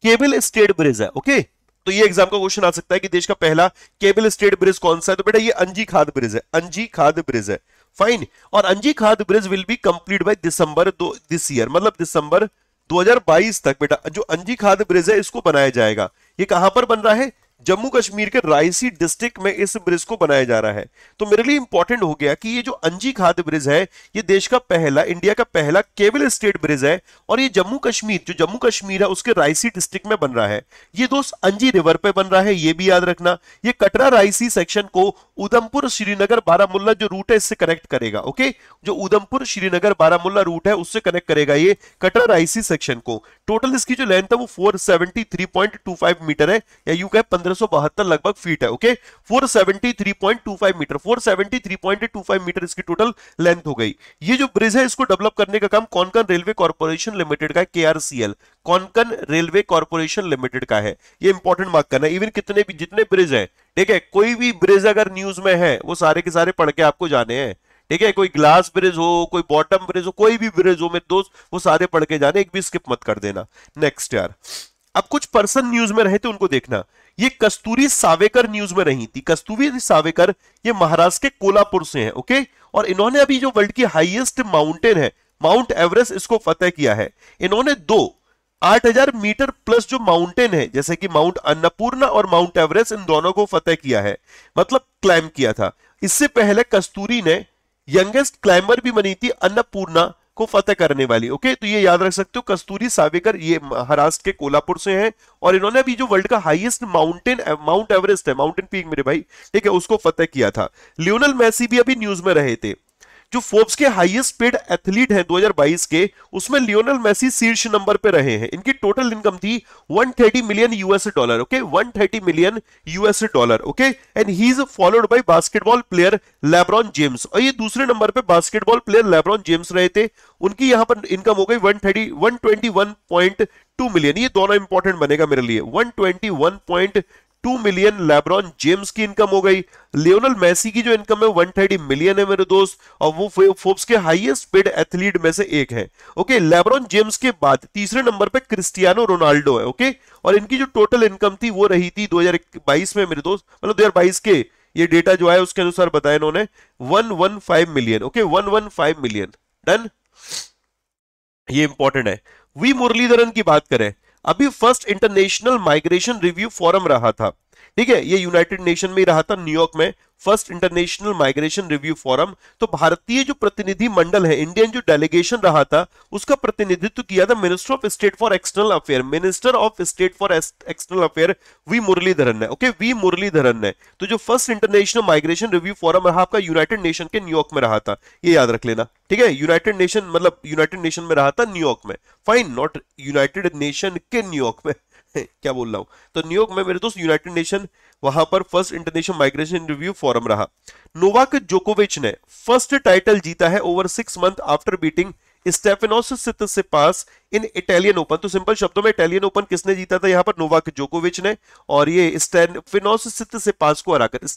केबल स्टेट ब्रिज है ओके तो ये एग्जाम का क्वेश्चन आ सकता है कि देश का पहला केबल स्टेट ब्रिज कौन सा है तो बेटा ये अंजी खाद ब्रिज है अंजी खाद ब्रिज है फाइन और Anji Khad bridge will be complete by December दो दिस ईयर मतलब दिसंबर 2022 तक बेटा जो अंजी खाद ब्रिज है इसको बनाया जाएगा ये कहां पर बन रहा है जम्मू कश्मीर के रायसी डिस्ट्रिक्ट में इस ब्रिज को बनाया जा रहा है तो मेरे लिए इंपॉर्टेंट हो गया कि ये जो अंजी खाद ब्रिज है ये देश का पहला इंडिया का पहला केबल स्टेट ब्रिज है और ये जम्मू कश्मीर जो जम्मू कश्मीर है उसके रायसी डिस्ट्रिक्ट में बन रहा है ये दोस्त अंजी रिवर पे बन रहा है ये भी याद रखना ये कटरा रायसी सेक्शन को उधमपुर श्रीनगर बारामुल्ला जो रूट है इससे कनेक्ट करेगा ओके जो उधमपुर श्रीनगर बारामुल्ला रूट है उससे कनेक्ट करेगा ये कटरा रायसी सेक्शन को टोटल इसकी जो लेंथ है वो फोर मीटर है या यू कह पंद्रह सत्रह लगभग फीट है ओके 473.25 मीटर 473.25 मीटर इसकी टोटल लेंथ हो गई ये जो ब्रिज है इसको डेवलप करने का काम कॉनकन रेलवे कॉर्पोरेशन लिमिटेड का के कौनकन रेलवे कॉर्पोरेशन लिमिटेड का है ये इंपॉर्टेंट मार्क करना इवन कितने भी जितने ब्रिज है ठीक है कोई भी ब्रिज अगर न्यूज में है वो सारे के सारे पढ़ के आपको जाने हैं ठीक है कोई ग्लास ब्रिज हो कोई बॉटम ब्रिज हो कोई भी ब्रिज हो मेरे दोस्त वो सारे पढ़ के जाने एक भी स्किप मत कर देना नेक्स्ट यार अब कुछ पर्सन न्यूज में रहे थे तो उनको देखना ये कस्तूरी सावेकर न्यूज में रही थी कस्तूरी सावेकर ये महाराष्ट्र के कोलापुर से हैं ओके और इन्होंने अभी जो वर्ल्ड की हाईएस्ट माउंटेन है माउंट एवरेस्ट इसको फतेह किया है इन्होंने दो 8000 मीटर प्लस जो माउंटेन है जैसे कि माउंट अन्नपूर्णा और माउंट एवरेस्ट इन दोनों को फतेह किया है मतलब क्लाइम किया था इससे पहले कस्तूरी ने यंगेस्ट क्लाइंबर भी बनी थी अन्नपूर्णा को फतेह करने वाली ओके तो ये याद रख सकते हो कस्तूरी सावेकर ये महाराष्ट्र के कोलापुर से हैं और इन्होंने अभी जो वर्ल्ड का हाईएस्ट माउंटेन माउंट एवरेस्ट है माउंटेन पीक मेरे भाई ठीक है उसको फतेह किया था लियोनल मैसी भी अभी न्यूज में रहे थे जो फोर्ब्स के हाईएस्ट पेड एथलीट हैं 2022 के उसमें लियोनल मेसी शीर्ष नंबर पे रहे हैं इनकी टोटल इनकम थी 130 million US dollar okay 130 million US dollar okay and he is followed by basketball player LeBron James और ये दूसरे नंबर पे बास्केटबॉल प्लेयर लेब्रॉन जेम्स रहे थे उनकी यहां पर इनकम हो गई वन थर्टी मिलियन ये दोनों इंपॉर्टेंट बनेगा मेरे लिए one two million LeBron James की इनकम हो गई लियोनल मैसी की जो इनकम है वन थर्टी मिलियन है मेरे दोस्त और वो फोर्ब्स के हाईएस्ट पेड एथलीट में से एक है ओके लेब्रॉन जेम्स के बाद तीसरे नंबर पे क्रिस्टियानो रोनाल्डो है ओके और इनकी जो टोटल इनकम थी वो रही थी 2022 में मेरे दोस्त मतलब 2022 के ये डेटा जो है उसके अनुसार बताया इन्होंने 115 मिलियन ओके 115 मिलियन डन ये इंपॉर्टेंट है वी मुरलीधरन की बात करें अभी first international migration review forum रहा था ठीक है ये यूनाइटेड नेशन में ही रहा था न्यूयॉर्क में first international migration review forum तो भारतीय जो प्रतिनिधि मंडल है इंडियन जो डेलीगेशन रहा था उसका प्रतिनिधित्व किया था minister of state for external affair minister of state for external affair V Muraleedharan ने ओके वी मुरलीधरन ने तो जो first international migration review forum रहा आपका यूनाइटेड नेशन के न्यूयॉर्क में रहा था ये याद रख लेना ठीक है यूनाइटेड नेशन मतलब यूनाइटेड नेशन में रहा था न्यूयॉर्क में फाइन नॉट यूनाइटेड नेशन के न्यूयॉर्क में [laughs] क्या बोल रहा हूँ तो न्यूयॉर्क में मेरे दोस्त यूनाइटेड नेशन वहां पर first international migration review forum रहा नोवाक जोकोविच ने फर्स्ट टाइटल जीता है over six month after beating से पास इन इटालियन ओपन तो सिंपल शब्दों में इटालियन ओपन किसने जीता था यहां पर नोवाक जोकोविच ने और ये से पास को हराकर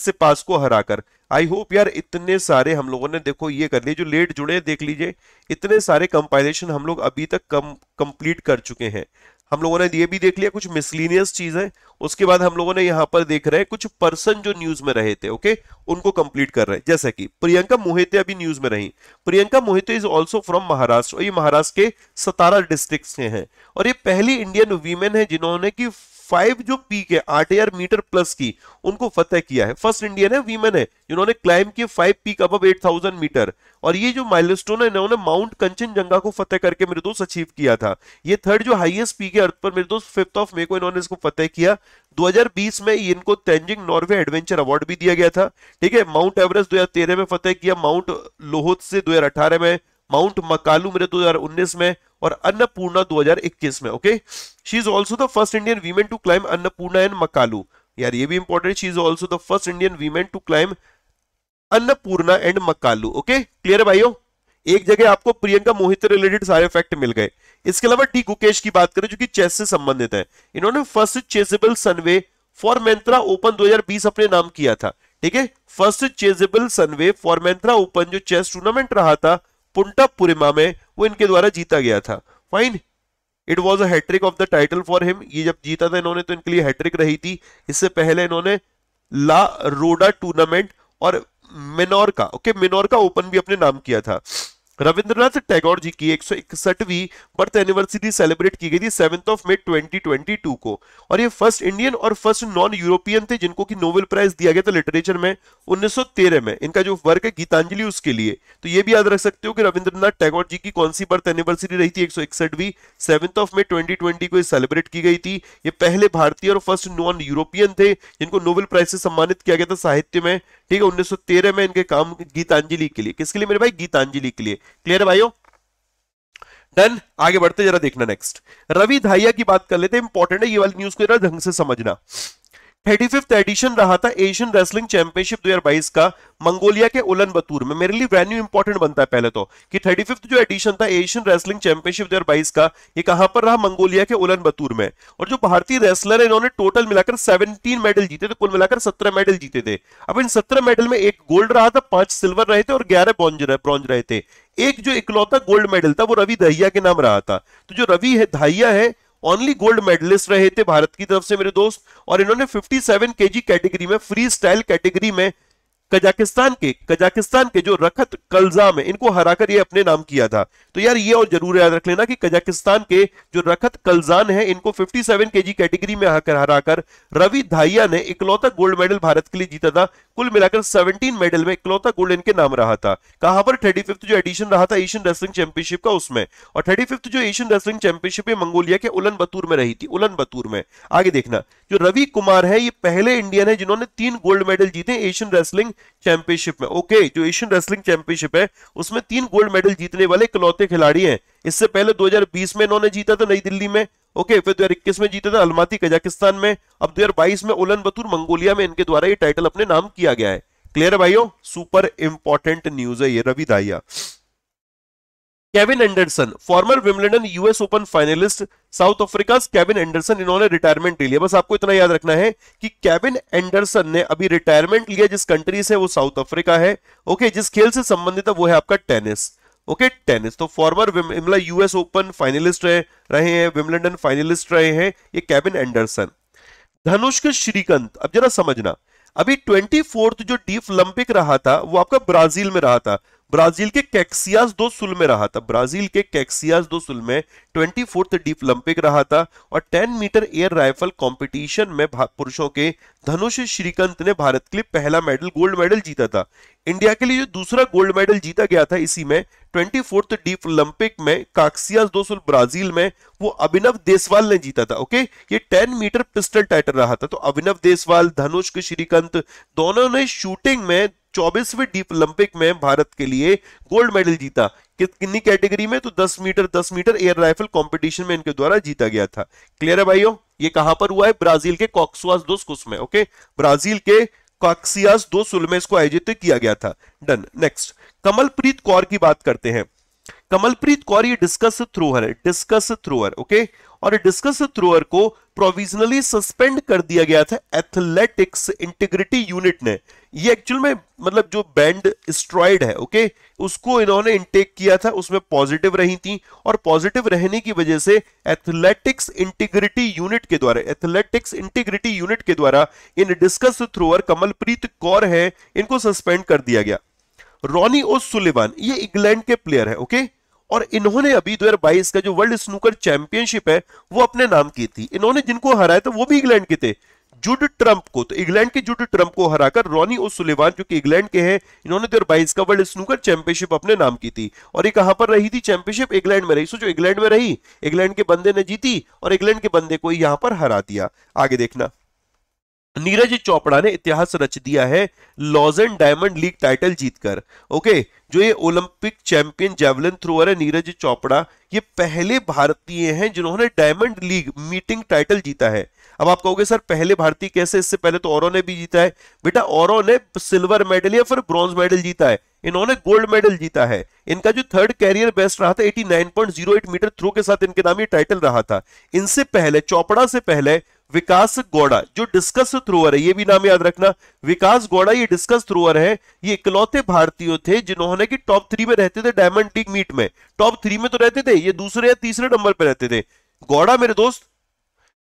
से पास को हराकर आई होप यार इतने सारे हम लोगों ने देखो ये कर लिए जो लेट जुड़े देख लीजिए इतने सारे कंपाइलेशन हम लोग अभी तक कम कंप्लीट कर चुके हैं हम लोगों ने ये भी देख लिया कुछ मिसलिनियस चीज है उसके बाद हम लोगों ने यहाँ पर देख रहे हैं कुछ पर्सन जो न्यूज में रहे थे ओके उनको कंप्लीट कर रहे हैं जैसे कि प्रियंका मोहिते अभी न्यूज में रही Priyanka Mohite is also from Maharashtra और ये महाराष्ट्र के सतारा डिस्ट्रिक्ट से हैं और ये पहली इंडियन वीमेन है जिन्होंने की फाइव जो पीक है आठ हजार मीटर प्लस की उनको फतेह किया है फर्स्ट इंडियन है वीमेन है इन्होंने क्लाइम किए फाइव पीक अब एट थाउजेंड मीटर और ये जो माइलस्टोन है इन्होंने माउंट कंचनजंगा को फतेह करके मेरे दोस्त अचीव किया था ये थर्ड जो हाईएस्ट पीक है अर्थ पर मेरे दोस्त फिफ्थ ऑफ मे को इन्होंने इसको फतेह किया 2020 में इनको तेंजिंग नॉर्वे एडवेंचर अवार्ड भी दिया गया था ठीक है माउंट एवरेस्ट 2013 में फतेह किया माउंट लोहोत से 2018 में माउंट मकालू मेरे 2019 में और अन्नपूर्णा 2021 में okay she is also the first Indian women to climb Annapurna and Makalu यार ये भी important she is also the first Indian women to climb Annapurna and Makalu okay clear है भाइयों एक जगह आपको प्रियंका मोहित रिलेटेड सारे फैक्ट मिल गए इसके अलावा टी गुकेश की बात करें जो कि चेस से संबंधित है इन्होंने first Chessable Sunway Formentera Open 2020 अपने नाम किया था ठीक है first Chessable Sunway Formentera Open जो चेस टूर्नामेंट रहा था पुंटापुरिमा में वो इनके द्वारा जीता गया था fine it was a hat trick of the title for him ये जब जीता था इन्होंने तो इनके लिए हैट्रिक रही थी इससे पहले इन्होंने ला रोडा टूर्नामेंट और Menorca okay Menorca Open भी अपने नाम किया था रविंद्रनाथ टैगोर जी की 161वीं बर्थ एनिवर्सरी सेलिब्रेट की गई थी सेवेंथ ऑफ मे 2022 को और ये फर्स्ट इंडियन और फर्स्ट नॉन यूरोपियन थे जिनको कि नोबेल प्राइज दिया गया था लिटरेचर में 1913 में इनका जो वर्क है गीतांजलि उसके लिए तो ये भी याद रख सकते हो कि रविंद्रनाथ टैगोर जी की कौन सी बर्थ एनिवर्सरी रही थी एक सौ ऑफ मे ट्वेंटी को सेलिब्रेट की गई थी ये पहले भारतीय और फर्स्ट नॉन यूरोपियन थे जिनको नोबेल प्राइज से सम्मानित किया गया था साहित्य में ठीक है 1913 में इनके काम गीतांजलि के लिए किसके लिए मेरे भाई गीतांजलि के लिए क्लियर है भाइयों डन आगे बढ़ते जरा देखना नेक्स्ट रवि धाइया की बात कर लेते इंपॉर्टेंट है ये वाली न्यूज को जरा ढंग से समझना थर्टी फिफ्थ एडिशन रहा था एशियन रेसलिंग चैंपियनशिप 2022 का मंगोलिया के उलन बतूर में मेरे लिए वेन्यू इंपॉर्टेंट बनता है पहले तो कि थर्टी फिफ्थ जो एडिशन था एशियन रेसलिंग चैंपियनशिप 2022 का ये कहां पर रहा मंगोलिया के उलन बतूर में और जो भारतीय रेसलर है इन्होंने टोटल मिलाकर 17 मेडल जीते थे कुल मिलाकर सत्रह मेडल जीते थे अब इन सत्रह मेडल में एक गोल्ड रहा था पांच सिल्वर रहे थे और ग्यारह ब्रॉन्ज रहे थे एक जो इकलौता गोल्ड मेडल था वो रवि दहिया के नाम रहा था तो जो रवि है धाइया है ओनली गोल्ड मेडलिस्ट रहे थे भारत की तरफ से मेरे दोस्त और इन्होंने 57 केजी कैटेगरी में फ्री स्टाइल कैटेगरी में कजाकिस्तान के कजाकिस्तान के जो रखत कलजाम है इनको हराकर ये अपने नाम किया था तो यार ये और जरूर याद रख लेना कि कजाकिस्तान के जो रखत कलजान है इनको 57 सेवन के जी कैटेगरी में आकर हराकर रवि धाइया ने इकलौता गोल्ड मेडल भारत के लिए जीता था कुल मिलाकर 17 मेडल में इकलौता गोल्ड इनके नाम रहा था कहां पर थर्टी जो एडिशन रहा था एशियन रेसलिंग चैंपियनशिप का उसमें और थर्टी जो एशियन रेसलिंग चैंपियनशिप है मंगोलिया के उलन में रही थी उलन में आगे देखना जो रवि कुमार है ये पहले इंडियन है जिन्होंने तीन गोल्ड मेडल जीते एशियन रेसलिंग चैंपियनशिप में ओके जो एशियन रेसलिंग चैंपियनशिप है उसमें तीन गोल्ड मेडल जीतने वाले इकलौते खिलाड़ी हैं इससे पहले 2020 में इन्होंने जीता था नई दिल्ली में ओके फिर दो में जीता था अलमाती कजाकिस्तान में अब दो में उलन मंगोलिया में इनके द्वारा ये टाइटल अपने नाम किया गया है क्लियर है भाइयों सुपर इंपॉर्टेंट न्यूज है ये Ravi Dahiya Kevin Anderson former Wimbledon US Open finalist South Africa Kevin Anderson इन्होंने रिटायरमेंट ले लिया बस आपको इतना याद रखना है कि केविन एंडरसन ने अभी रिटायरमेंट लिया जिस कंट्री से वो साउथ अफ्रीका है ओके जिस खेल से संबंधित है वो है आपका टेनिस ओके टेनिस तो फॉर्मर विमला यूएस ओपन फाइनलिस्ट रहे रहे हैं विमलेडन फाइनलिस्ट रहे हैं ये केविन एंडरसन धनुष्क श्रीकंत अब जरा समझना अभी ट्वेंटी जो डीप ओलंपिक रहा था वो आपका ब्राजील में रहा था ब्राजील के कैक्सियास दो सुल में रहा था ब्राजील के कैक्सियास दो सुल में ट्वेंटी फोर्थ डीप ओलंपिक रहा था और 10 मीटर एयर राइफल कंपटीशन में पुरुषों के धनुष श्रीकांत ने भारत के लिए पहला मेडल गोल्ड मेडल जीता था इंडिया के लिए जो दूसरा गोल्ड मेडल जीता गया था इसी में ट्वेंटी फोर्थ डीप ओलंपिक में काक्सियास दो सुल ब्राजील में वो अभिनव देसवाल ने जीता था ओके ये 10 मीटर पिस्टल टाइटर रहा था तो अभिनव देसवाल धनुष श्रीकांत दोनों ने शूटिंग में चौबीसवें डीप ओलंपिक में भारत के लिए गोल्ड मेडल जीता कितनी कैटेगरी में तो 10 metre 10 metre air rifle competition में इनके द्वारा जीता गया था क्लियर है भाइयों ये कहां पर हुआ है ब्राजील के कॉक्सुआस दो में ओके ब्राजील के कॉक्सियास दो सुल में इसको आयोजित किया गया था डन नेक्स्ट कमलप्रीत कौर की बात करते हैं कमलप्रीत कौर ये डिस्कस थ्रोअर है डिस्कस थ्रोअर ओके और डिस्कस थ्रोअर को प्रोविजनली सस्पेंड कर दिया गया था एथलेटिक्स इंटीग्रिटी यूनिट ने ये एक्चुअल में मतलब जो बैंड स्ट्रॉइड है ओके उसको इन्होंने इंटेक किया था उसमें पॉजिटिव रही थी और पॉजिटिव रहने की वजह से एथलेटिक्स इंटीग्रिटी यूनिट के द्वारा एथलेटिक्स इंटीग्रिटी यूनिट के द्वारा इन डिस्कस थ्रोअर कमलप्रीत कौर है इनको सस्पेंड कर दिया गया रॉनी ओ सुलिवान ये इंग्लैंड के प्लेयर है ओके okay? और इन्होंने अभी 2022 का जो वर्ल्ड स्नूकर चैंपियनशिप है वो अपने नाम की थी इन्होंने जिनको हराया था वो भी इंग्लैंड के थे जुड ट्रंप को तो इंग्लैंड के जुड ट्रंप को हराकर रॉनी ओ सुलेवान जो कि इंग्लैंड के हैं इन्होंने दो बाईस का वर्ल्ड स्नूकर चैंपियनशिप अपने नाम की थी और ये कहां पर रही थी चैंपियनशिप इंग्लैंड में रही सो जो इंग्लैंड में रही इंग्लैंड के बंदे ने जीती और इंग्लैंड के बंदे को यहां पर हरा दिया आगे देखना नीरज चोपड़ा ने इतिहास रच दिया है लॉजन डायमंड लीग टाइटल जीतकर ओके जो ये ओलंपिक चैंपियन जेवलिन थ्रोअर है नीरज चोपड़ा ये पहले भारतीय हैं जिन्होंने डायमंड लीग मीटिंग टाइटल जीता है अब आप कहोगे सर पहले भारतीय कैसे इससे पहले तो औरों ने भी जीता है बेटा औरों ने सिल्वर मेडल या फिर ब्रॉन्ज मेडल जीता है इन्होंने गोल्ड मेडल जीता है इनका जो थर्ड कैरियर बेस्ट रहा था 89.08 मीटर थ्रो के साथ इनके नाम ये टाइटल रहा था इनसे पहले चौपड़ा से पहले विकास गौड़ा जो डिस्कस थ्रोअर है ये भी नाम याद रखना विकास गौड़ा ये डिस्कस थ्रोअर है ये इकलौते भारतीय थे जिन्होंने की टॉप थ्री में रहते थे डायमंड लीग मीट में टॉप थ्री में तो रहते थे ये दूसरे या तीसरे नंबर पर रहते थे गौड़ा मेरे दोस्त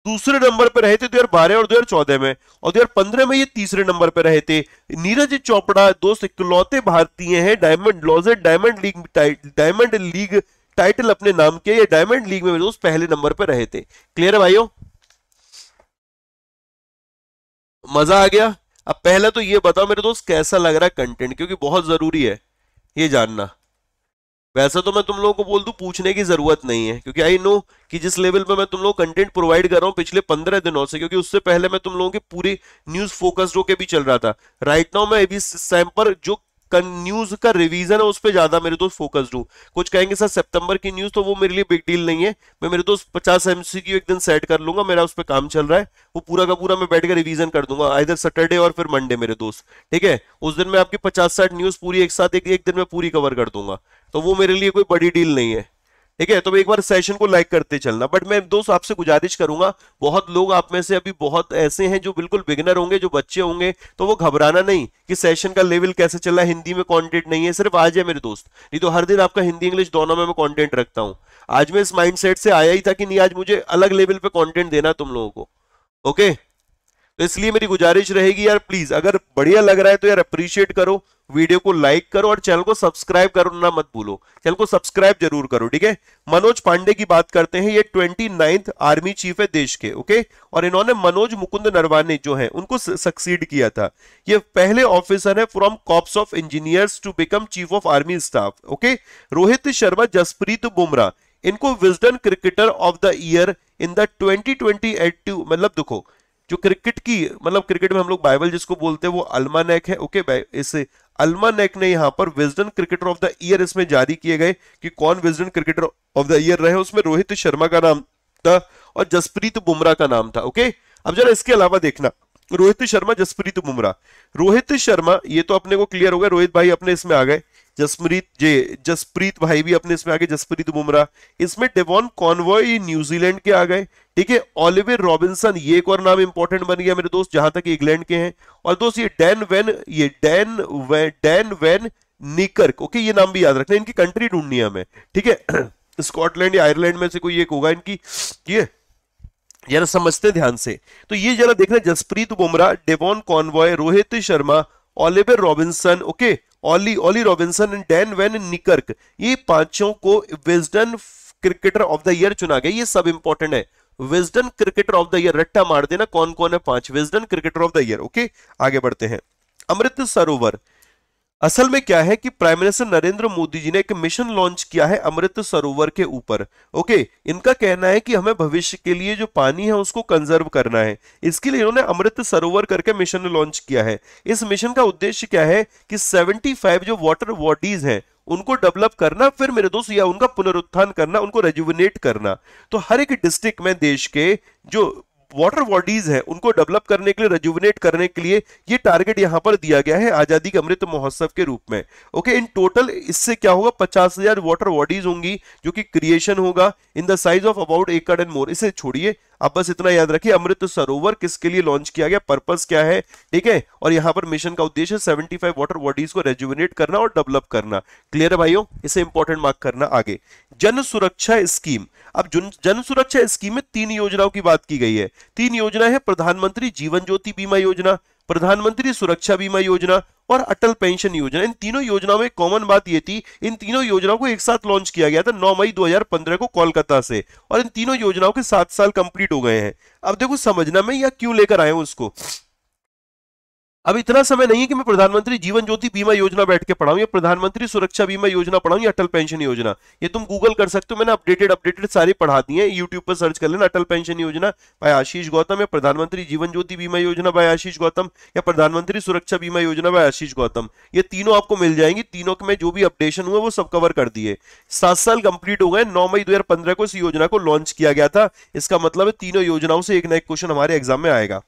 दूसरे नंबर पर रहे थे दो हजार बारह और दो हजार चौदह में और दो हजार पंद्रह में ये तीसरे नंबर पर रहे थे नीरज चोपड़ा दोस्त इकलौते भारतीय है diamond Lausanne diamond league diamond league title अपने नाम के ये डायमंड लीग में मेरे दोस्त पहले नंबर पर रहे थे क्लियर है भाइयों मजा आ गया अब पहले तो ये बताओ मेरे दोस्त कैसा लग रहा है कंटेंट क्योंकि बहुत जरूरी है ये जानना वैसा तो मैं तुम लोगों को बोल दू पूछने की जरूरत नहीं है क्योंकि आई नो कि जिस लेवल पे मैं तुम लोग कंटेंट प्रोवाइड कर रहा हूँ पिछले पंद्रह दिनों से क्योंकि उससे पहले मैं तुम लोगों के पूरी न्यूज फोकस्ड होके भी चल रहा था राइट नाउ मैं अभी सैंपल जो न्यूज का रिवीजन है उस पर ज्यादा मेरे दोस्त फोकस्ड हूँ कुछ कहेंगे सर सितंबर की न्यूज तो वो मेरे लिए बिग डील नहीं है मैं मेरे दोस्त पचास एमसीक्यू एक दिन सेट कर लूंगा मेरा उस पर काम चल रहा है वो पूरा का पूरा मैं बैठ कर रिविजन कर दूंगा इधर सैटरडे और फिर मंडे मेरे दोस्त ठीक है उस दिन मैं आपकी पचास साठ न्यूज पूरी एक साथ एक, एक दिन में पूरी कवर कर दूंगा तो वो मेरे लिए कोई बड़ी डील नहीं है ठीक है तो एक बार सेशन को लाइक करते चलना बट मैं दोस्त आपसे गुजारिश करूंगा बहुत लोग आप में से अभी बहुत ऐसे हैं जो बिल्कुल बिगनर होंगे जो बच्चे होंगे तो वो घबराना नहीं कि सेशन का लेवल कैसे चल रहा है हिंदी में कॉन्टेंट नहीं है सिर्फ आज है मेरे दोस्त नहीं तो हर दिन आपका हिंदी इंग्लिश दोनों में मैं कॉन्टेंट रखता हूँ आज मैं इस माइंड से आया ही था कि नहीं आज मुझे अलग लेवल पे कॉन्टेंट देना तुम लोगों को ओके तो इसलिए मेरी गुजारिश रहेगी यार प्लीज अगर बढ़िया लग रहा है तो यार अप्रिशिएट करो वीडियो को लाइक करो और चैनल को सब्सक्राइब ना मत भूलो चैनल को सब्सक्राइब जरूर करो ठीक है मनोज पांडे की बात करते हैं ये ट्वेंटी नाइन्थ आर्मी चीफ है देश के ओके और इन्होंने मनोज मुकुंद नरवाने जो है उनको सक्सीड किया था ये पहले ऑफिसर है from corps of engineers to become chief of army staff okay Rohit Sharma Jasprit Bumrah इनको Wisden cricketer of the year in the twenty twenty मतलब देखो जो क्रिकेट की मतलब क्रिकेट में हम लोग बाइबल जिसको बोलते हैं वो नेक है ओके इस नेक ने यहाँ पर Wisden cricketer of the year इसमें जारी किए गए कि कौन Wisden cricketer of the year रहे उसमें रोहित शर्मा का नाम था और जसप्रीत बुमराह का नाम था ओके अब जरा इसके अलावा देखना रोहित शर्मा जसप्रीत बुमराह रोहित शर्मा ये तो अपने को क्लियर हो गया रोहित भाई अपने इसमें आ गए जसप्रीत जे जसप्रीत भाई भी अपने इसमें आ गए जसप्रीत बुमराह इसमें डेवॉन कॉनवॉय न्यूजीलैंड के आ गए ठीक है ऑलिवर रॉबिन्सन ये एक और नाम इंपॉर्टेंट बन गया मेरे दोस्त जहां तक इंग्लैंड के हैं और दोस्त ये डैन वेन ये Dane van, Dane van Niekerk okay ये नाम भी याद रखना इनकी कंट्री ढूंढनी हमें ठीक है स्कॉटलैंड [clears throat] या आयरलैंड में से कोई एक होगा इनकी ये जरा समझते ध्यान से तो ये जरा देखना Jasprit Bumrah Devon Conway Rohit Sharma Oliver Robinson okay Ollie Ollie Robinson and Dane van Niekerk ये पांचों को Wisden cricketer of the year चुना गया ये सब इंपॉर्टेंट है Wisden cricketer of the year रट्टा मार देना कौन कौन है पांच Wisden cricketer of the year okay आगे बढ़ते हैं अमृत सरोवर असल में क्या है कि प्राइम मिनिस्टर नरेंद्र मोदी जी ने एक मिशन लॉन्च किया है अमृत सरोवर के ऊपर ओके इनका कहना है कि हमें भविष्य के लिए जो पानी है उसको कंजर्व करना है इसके लिए इन्होंने अमृत सरोवर करके मिशन लॉन्च किया है इस मिशन का उद्देश्य क्या है कि 75 जो वाटर बॉडीज हैं उनको डेवलप करना फिर मेरे दोस्त या उनका पुनरुत्थान करना उनको रेजुविनेट करना तो हर एक डिस्ट्रिक्ट में देश के जो वाटर बॉडीज हैं उनको डेवलप करने के लिए रेजुविनेट करने के लिए ये टारगेट यहाँ पर दिया गया है आज़ादी के अमृत महोत्सव के रूप में ओके इन टोटल इससे क्या होगा पचास हजार वाटर बॉडीज होंगी जो कि क्रिएशन होगा in the size of about एकड़ एंड मोर इसे छोड़िए अब बस इतना याद रखिए अमृत सरोवर किसके लिए लॉन्च किया गया पर्पस क्या है ठीक है और यहां पर मिशन का उद्देश्य 75 वाटर बॉडीज को रेजुविनेट करना और डेवलप करना क्लियर है भाइयों इसे इंपॉर्टेंट मार्क करना आगे जन सुरक्षा स्कीम अब जन सुरक्षा स्कीम में तीन योजनाओं की बात की गई है तीन योजना है प्रधानमंत्री जीवन ज्योति बीमा योजना प्रधानमंत्री सुरक्षा बीमा योजना और अटल पेंशन योजना इन तीनों योजनाओं में कॉमन बात यह थी इन तीनों योजनाओं को एक साथ लॉन्च किया गया था 9 मई 2015 को कोलकाता से और इन तीनों योजनाओं के सात साल कंप्लीट हो गए हैं अब देखो समझना मैं या क्यों लेकर आया हूं उसको अब इतना समय नहीं है कि मैं प्रधानमंत्री जीवन ज्योति बीमा योजना बैठ के पढ़ाऊं या प्रधानमंत्री सुरक्षा बीमा योजना पढ़ाऊं या अटल पेंशन योजना ये तुम गूगल कर सकते हो मैंने अपडेटेड अपडेटेड सारे पढ़ा दिए यूट्यूब पर सर्च कर लेना अटल पेंशन योजना बाय आशीष गौतम या प्रधानमंत्री जीवन ज्योति बीमा योजना बाय आशीष गौतम या प्रधानमंत्री सुरक्षा बीमा योजना बाय आशीष गौतम ये तीनों आपको मिल जाएंगी तीनों के में जो भी अपडेशन हुआ वो सब कवर कर दिए सात साल कंप्लीट हो गए नौ मई दो को इस योजना को लॉन्च किया गया था इसका मतलब तीनों योजनाओं से एक ना एक क्वेश्चन हमारे एग्जाम में आएगा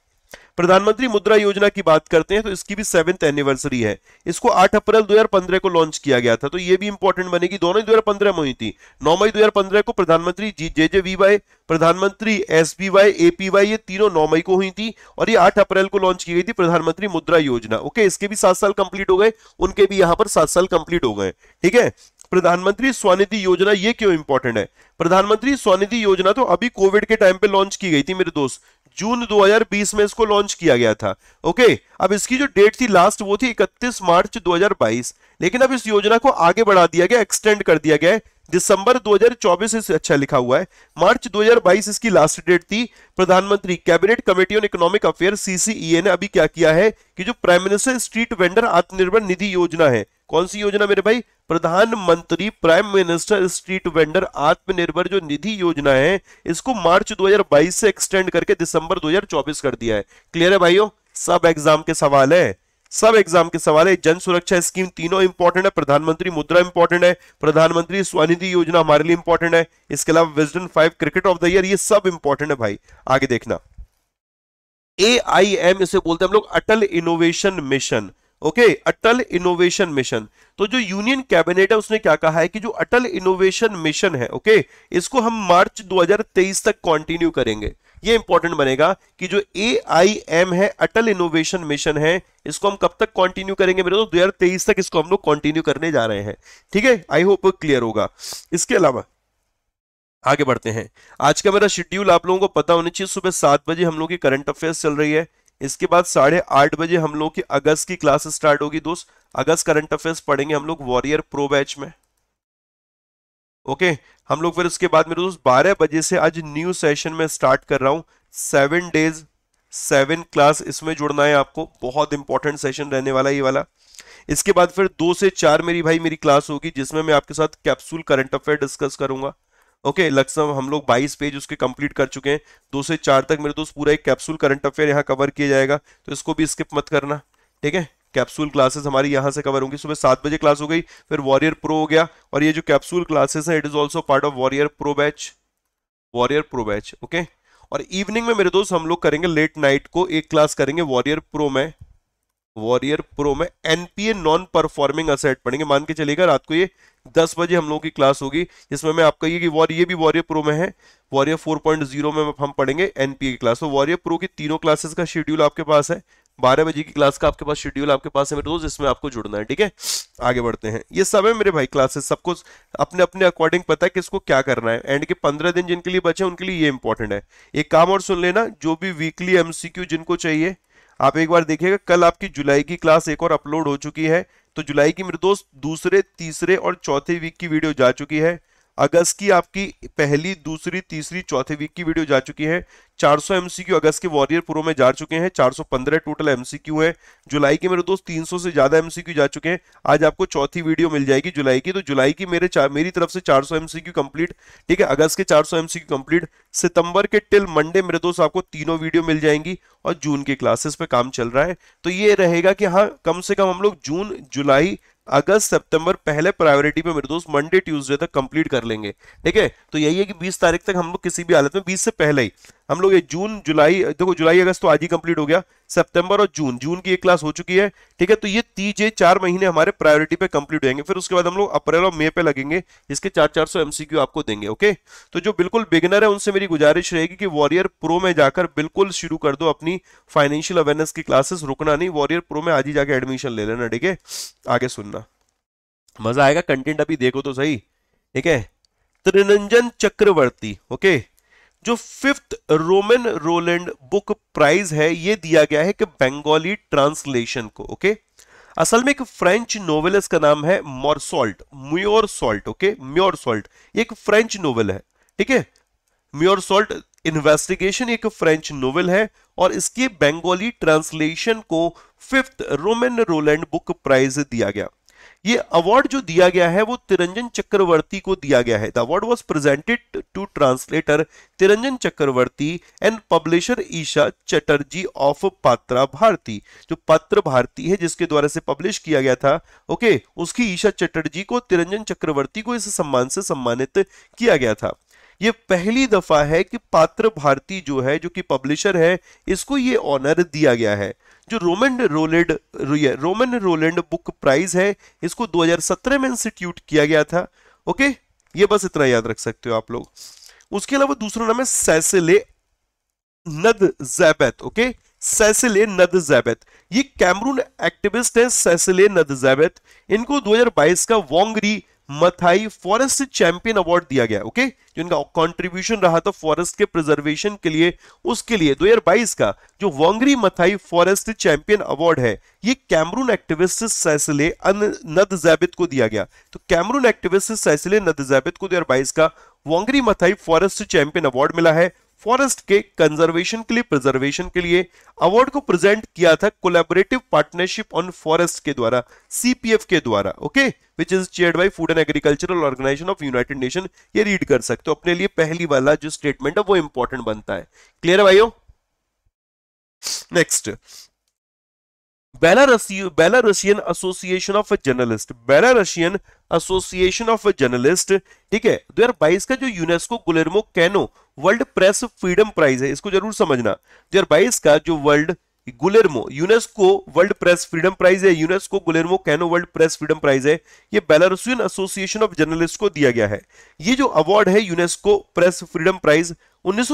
प्रधानमंत्री मुद्रा योजना की बात करते हैं तो इसकी भी सेवेंथ एनिवर्सरी है इसको 8 अप्रैल 2015 को लॉन्च किया गया था तो ये भी इंपॉर्टेंट बनेगी दोनों ही 2015 में हुई थी 9 मई 2015 को प्रधानमंत्री जी जे जे वी वाई प्रधानमंत्री एस बी वाई एपीवाई ये तीनों नौ मई को हुई थी और ये आठ अप्रैल को लॉन्च की गई थी प्रधानमंत्री मुद्रा योजना ओके इसके भी सात साल कंप्लीट हो गए उनके भी यहां पर सात साल कंप्लीट हो गए ठीक है प्रधानमंत्री स्वनिधि योजना ये क्यों इंपॉर्टेंट है प्रधानमंत्री स्वनिधि योजना तो अभी कोविड के टाइम पे लॉन्च की गई थी मेरे दोस्त जून 2020 में इसको लॉन्च किया गया था ओके अब इसकी जो डेट थी लास्ट वो थी 31 मार्च 2022 लेकिन अब इस योजना को आगे बढ़ा दिया गया एक्सटेंड कर दिया गया दिसंबर 2024 इस अच्छा लिखा हुआ है मार्च 2022 इसकी लास्ट डेट थी प्रधानमंत्री cabinet committee on economic affair CCEA ने अभी क्या किया है कि जो प्राइम मिनिस्टर स्ट्रीट वेंडर आत्मनिर्भर निधि योजना है कौन सी योजना मेरे भाई प्रधानमंत्री प्राइम मिनिस्टर स्ट्रीट वेंडर आत्मनिर्भर जो निधि योजना है इसको मार्च 2022 से एक्सटेंड करके दिसंबर 2024 कर दिया है क्लियर है भाइयों सब एग्जाम के सवाल है सब एग्जाम के सवाल है जन सुरक्षा स्कीम तीनों इंपॉर्टेंट है प्रधानमंत्री मुद्रा इंपॉर्टेंट है प्रधानमंत्री स्वनिधि योजना हमारे लिए इंपॉर्टेंट है इसके अलावा Wisden five cricket of the year ये सब इंपॉर्टेंट है भाई आगे देखना ए आई एम इसे बोलते हैं हम लोग Atal innovation mission okay Atal innovation mission तो जो यूनियन कैबिनेट है उसने क्या कहा है कि जो अटल इनोवेशन मिशन है ओके okay, इसको हम मार्च 2023 तक कंटिन्यू करेंगे ये इंपॉर्टेंट बनेगा कि जो ए है अटल इनोवेशन मिशन है इसको हम कब तक कंटिन्यू करेंगे मेरे दोस्तों दो तेईस तक इसको हम लोग कंटिन्यू करने जा रहे हैं ठीक है आई होप क्लियर होगा इसके अलावा आगे बढ़ते हैं आज का मेरा शेड्यूल आप लोगों को पता होना चाहिए सुबह सात बजे हम लोग की करंट अफेयर्स चल रही है इसके बाद साढ़े आठ बजे हम लोग की अगस्त की क्लास स्टार्ट होगी दोस्त अगस्त करंट अफेयर्स पढ़ेंगे हम लोग वॉरियर प्रो बैच में ओके हम लोग फिर उसके बाद मेरे दोस्त बारह बजे से आज न्यू सेशन में स्टार्ट कर रहा हूं सेवन डेज सेवन क्लास इसमें जुड़ना है आपको बहुत इंपॉर्टेंट सेशन रहने वाला ये वाला इसके बाद फिर दो से चार मेरी भाई मेरी क्लास होगी जिसमें मैं आपके साथ कैप्सूल करंट अफेयर डिस्कस करूंगा ओके लक्ष्म हम लोग 22 पेज उसके कंप्लीट कर चुके हैं दो से चार तक मेरे दोस्त पूरा एक कैप्सूल करंट अफेयर यहाँ कवर किया जाएगा तो इसको भी स्किप मत करना ठीक है कैप्सूल क्लासेस हमारी यहाँ से कवर होंगी सुबह सात बजे क्लास हो गई फिर वॉरियर प्रो हो गया और ये जो कैप्सूल क्लासेस हैं it is also part of warrior pro batch warrior pro batch okay और इवनिंग में मेरे दोस्त हम लोग करेंगे लेट नाइट को एक क्लास करेंगे वॉरियर प्रो में वॉरियर प्रो में एनपीए नॉन परफॉर्मिंग असेट पढ़ेंगे मान के चलेगा रात को ये दस बजे हम लोगों की क्लास होगी जिसमें मैं आपका ये कि वॉर ये भी वॉरियर प्रो में है वॉरियर 4.0 में हम पढ़ेंगे एनपीए की क्लास तो वॉरियर प्रो की तीनों क्लासेस का शेड्यूल आपके पास है बारह बजे की क्लास का आपके पास शेड्यूल आपके पास है मेरे दोस्त जिसमें आपको जुड़ना है ठीक है आगे बढ़ते हैं ये सब है मेरे भाई क्लासेस सबको अपने अपने अकॉर्डिंग पता है किसको क्या करना है एंड के पंद्रह दिन जिनके लिए बचे उनके लिए ये इंपॉर्टेंट है एक काम और सुन लेना जो भी वीकली एमसीक्यू जिनको चाहिए आप एक बार देखिएगा कल आपकी जुलाई की क्लास एक और अपलोड हो चुकी है तो जुलाई की मेरे दोस्त दूसरे तीसरे और चौथे वीक की वीडियो जा चुकी है अगस्त की आपकी पहली दूसरी तीसरी चौथी वीक की वीडियो जा चुकी है 400 सौ एमसीक्यू अगस्त के वॉरियर प्रो में जा चुके हैं 415 टोटल एमसीक्यू है जुलाई के मेरे दोस्त 300 से ज्यादा एमसीक्यू जा चुके हैं आज आपको चौथी वीडियो मिल जाएगी जुलाई की तो जुलाई की मेरे चार, मेरी तरफ से 400 एमसीक्यू कंप्लीट ठीक है अगस्त के 400 एमसीक्यू कंप्लीट सितंबर के टिल मंडे मेरे दोस्त आपको तीनों वीडियो मिल जाएंगी और जून की क्लासेस पे काम चल रहा है तो ये रहेगा कि हाँ कम से कम हम लोग जून जुलाई अगस्त सितंबर पहले प्रायोरिटी पे मेरे दोस्त मंडे ट्यूसडे तक कंप्लीट कर लेंगे ठीक है तो यही है कि 20 तारीख तक हम लोग किसी भी हालत में 20 से पहले ही हम लोग ये जून जुलाई देखो जुलाई अगस्त तो आज ही कंप्लीट हो गया सितंबर और जून जून की एक क्लास हो चुकी है ठीक है तो ये तीजे चार महीने हमारे प्रायोरिटी पे कंप्लीट होंगे फिर उसके बाद हम लोग अप्रैल और मई पे लगेंगे इसके चार चार सौ एमसीक्यू आपको देंगे ओके तो जो बिल्कुल बिगनर है उनसे मेरी गुजारिश रहेगी कि वॉरियर प्रो में जाकर बिल्कुल शुरू कर दो अपनी फाइनेंशियल अवेयरनेस की क्लासेस रुकना नहीं वॉरियर प्रो में आज ही जाके एडमिशन ले लेना ठीक है आगे सुनना मजा आएगा कंटेंट अभी देखो तो सही ठीक है त्रिनंजन चक्रवर्ती ओके जो fifth Romain Rolland book prize है ये दिया गया है कि बंगाली ट्रांसलेशन को ओके असल में एक फ्रेंच नोवेलिस का नाम है Meursault Meursault okay Meursault एक फ्रेंच नोवेल है ठीक है म्योर सोल्ट इन्वेस्टिगेशन एक फ्रेंच नोवेल है और इसके बंगाली ट्रांसलेशन को fifth Romain Rolland book prize दिया गया ये अवार्ड जो दिया गया है वो तिरंजन चक्रवर्ती को दिया गया है the award was presented to translator Trinanjan Chakraborty and publisher Esha Chatterjee of Patra Bharati जो पात्र भारती है जिसके द्वारा से पब्लिश किया गया था ओके okay, उसकी ईशा चटर्जी को तिरंजन चक्रवर्ती को इस सम्मान से सम्मानित किया गया था ये पहली दफा है कि पात्र भारती जो है जो कि पब्लिशर है इसको ये ऑनर दिया गया है जो Romain Rolland Romain Rolland book prize है इसको 2017 में इंस्टीट्यूट किया गया था ओके ये बस इतना याद रख सकते हो आप लोग उसके अलावा दूसरा नाम है सैसेले नद जैबैत ओके सैसेले नद जैबैत ये कैमरून एक्टिविस्ट है सैसेले नद जैबैत इनको 2022 का Wangari Maathai forest champion award दिया गया ओके जो इनका कंट्रीब्यूशन रहा था फॉरेस्ट के प्रिजर्वेशन के लिए उसके लिए 2022 का जो Wangari Maathai forest champion award है ये कैमरून एक्टिविस्ट सैसले नदजैबित को दिया गया तो कैमरून एक्टिविस्ट सैसले नदजैबित को बाईस का Wangari Maathai forest champion award मिला है फॉरेस्ट के कंजर्वेशन के लिए प्रिजर्वेशन के लिए अवार्ड को प्रेजेंट किया था कोलैबोरेटिव पार्टनरशिप ऑन फॉरेस्ट के द्वारा सीपीएफ के द्वारा okay which is chaired by food and agricultural organization of united nation ये रीड कर सकते हो अपने लिए पहली वाला जो स्टेटमेंट है वो इंपॉर्टेंट बनता है क्लियर है भाईओ next Belarusian association of a journalist Belarusian association of a journalist ठीक है 2022 का जो UNESCO Guillermo Cano world press freedom prize है इसको जरूर समझना 2022 का जो world Guillermo UNESCO world press freedom prize है UNESCO Guillermo Cano world press freedom prize है ये बेलारसियन एसोसिएशन ऑफ जर्नलिस्ट को दिया गया है ये जो अवार्ड है यूनेस्को प्रेस फ्रीडम प्राइज उन्नीस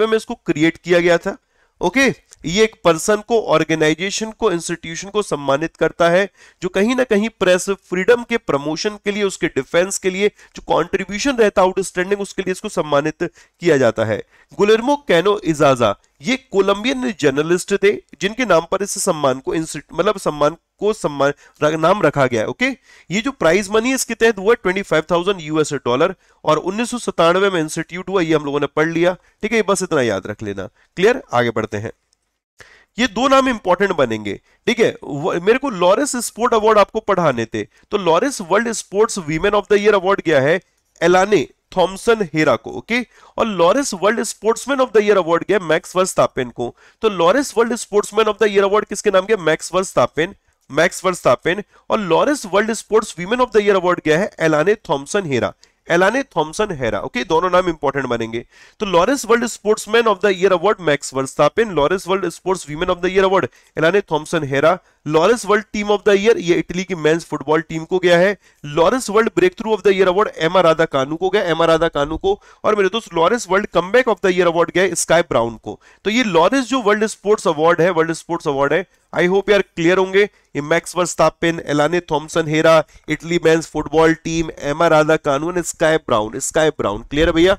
में इसको क्रिएट किया गया था ओके ये एक पर्सन को ऑर्गेनाइजेशन को इंस्टीट्यूशन को सम्मानित करता है जो कहीं ना कहीं प्रेस फ्रीडम के प्रमोशन के लिए उसके डिफेंस के लिए जो कंट्रीब्यूशन रहता है आउटस्टैंडिंग उसके लिए इसको सम्मानित किया जाता है गुलेरमो कैनो इजाजा ये कोलंबियन जर्नलिस्ट थे जिनके नाम पर इस सम्मान को मतलब सम्मान को सम्मान रख, नाम रखा गया है ओके ये जो प्राइज मनी इसके तहत हुआ twenty five thousand US dollar और उन्नीस में इंस्टीट्यूट हुआ ये हम लोगों ने पढ़ लिया ठीक है बस इतना याद रख लेना क्लियर आगे बढ़ते हैं ये दो नाम इंपॉर्टेंट बनेंगे ठीक है मेरे को लॉरेंस स्पोर्ट अवार्ड आपको पढ़ाने थे तो Laureus world sports women of the year award गया है एलाने थॉमसन हेरा को ओके और Laureus world sportsman of the year award गया मैक्स वर्स्टापेन को तो Laureus world sportsman of the year award किसके नाम गया मैक्स वर्स्टापेन मैक्स वर्सापेन और Laureus world sports women of the year award गया है Elaine Thompson Herah Elaine Thompson Herah okay दोनों नाम इंपॉर्टेंट बनेंगे तो Laureus world sportsman of the year award Max Verstappen Laureus world sports women of the year award Elaine Thompson Herah Laureus world team of the year ये Italy की men's football team को गया है Laureus world breakthrough of the year award Emma Raducanu को गया M Emma Raducanu को और मेरे दोस्त Laureus world comeback of the year award गया स्काई ब्राउन को तो ये लॉरेंस जो वर्ल्ड स्पोर्ट्स अवार्ड है वर्ल्ड स्पोर्ट्स अवार्ड है आई होप यार क्लियर होंगे ये Max Verstappen Elaine Thompson Herah Italy मैं football team Raducanu Sky Brown Sky Brown clear है भैया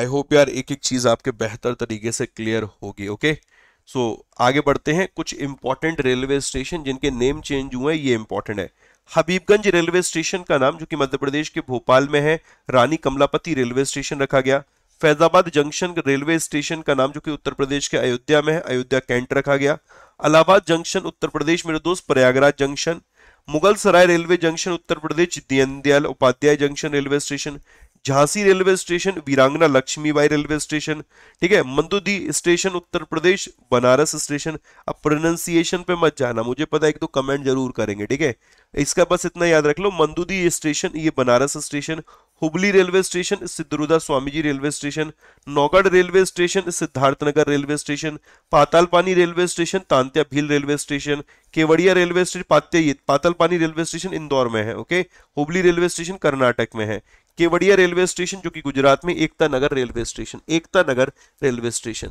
आई होप यार एक एक चीज आपके बेहतर तरीके से क्लियर होगी ओके सो आगे बढ़ते हैं कुछ इंपॉर्टेंट रेलवे स्टेशन जिनके नेम चेंज हुए हैं ये इंपॉर्टेंट है हबीबगंज रेलवे स्टेशन का नाम जो कि मध्य प्रदेश के भोपाल में है रानी कमलापति रेलवे स्टेशन रखा गया फैजाबाद जंक्शन रेलवे स्टेशन का नाम जो कि उत्तर प्रदेश के अयोध्या में है अयोध्या कैंट रखा गया अलाहाबाद जंक्शन उत्तर प्रदेश मेरे दोस्त Prayagraj junction Mughal Sarai railway junction Uttar Pradesh Deendayal Upadhyay junction railway station Jhansi railway station Veerangana Laxmibai railway station ठीक है मंदुदी स्टेशन उत्तर प्रदेश बनारस स्टेशन अब प्रोनाउंसिएशन पे मत जाना मुझे पता है एक तो कमेंट जरूर करेंगे ठीक है इसका बस इतना याद रख लो मंदुदी स्टेशन ये Banaras station Hubli railway station Siddharudha ji railway station Naugarh railway station Siddharthnagar railway station Patalpani railway station Tantya Bhil railway station Kevadia railway station पात्या पातालपानी रेलवे स्टेशन इंदौर में है okay Hubli railway station Karnataka में है केवड़िया रेलवे स्टेशन जो कि गुजरात में Ekta Nagar railway station Ekta Nagar railway station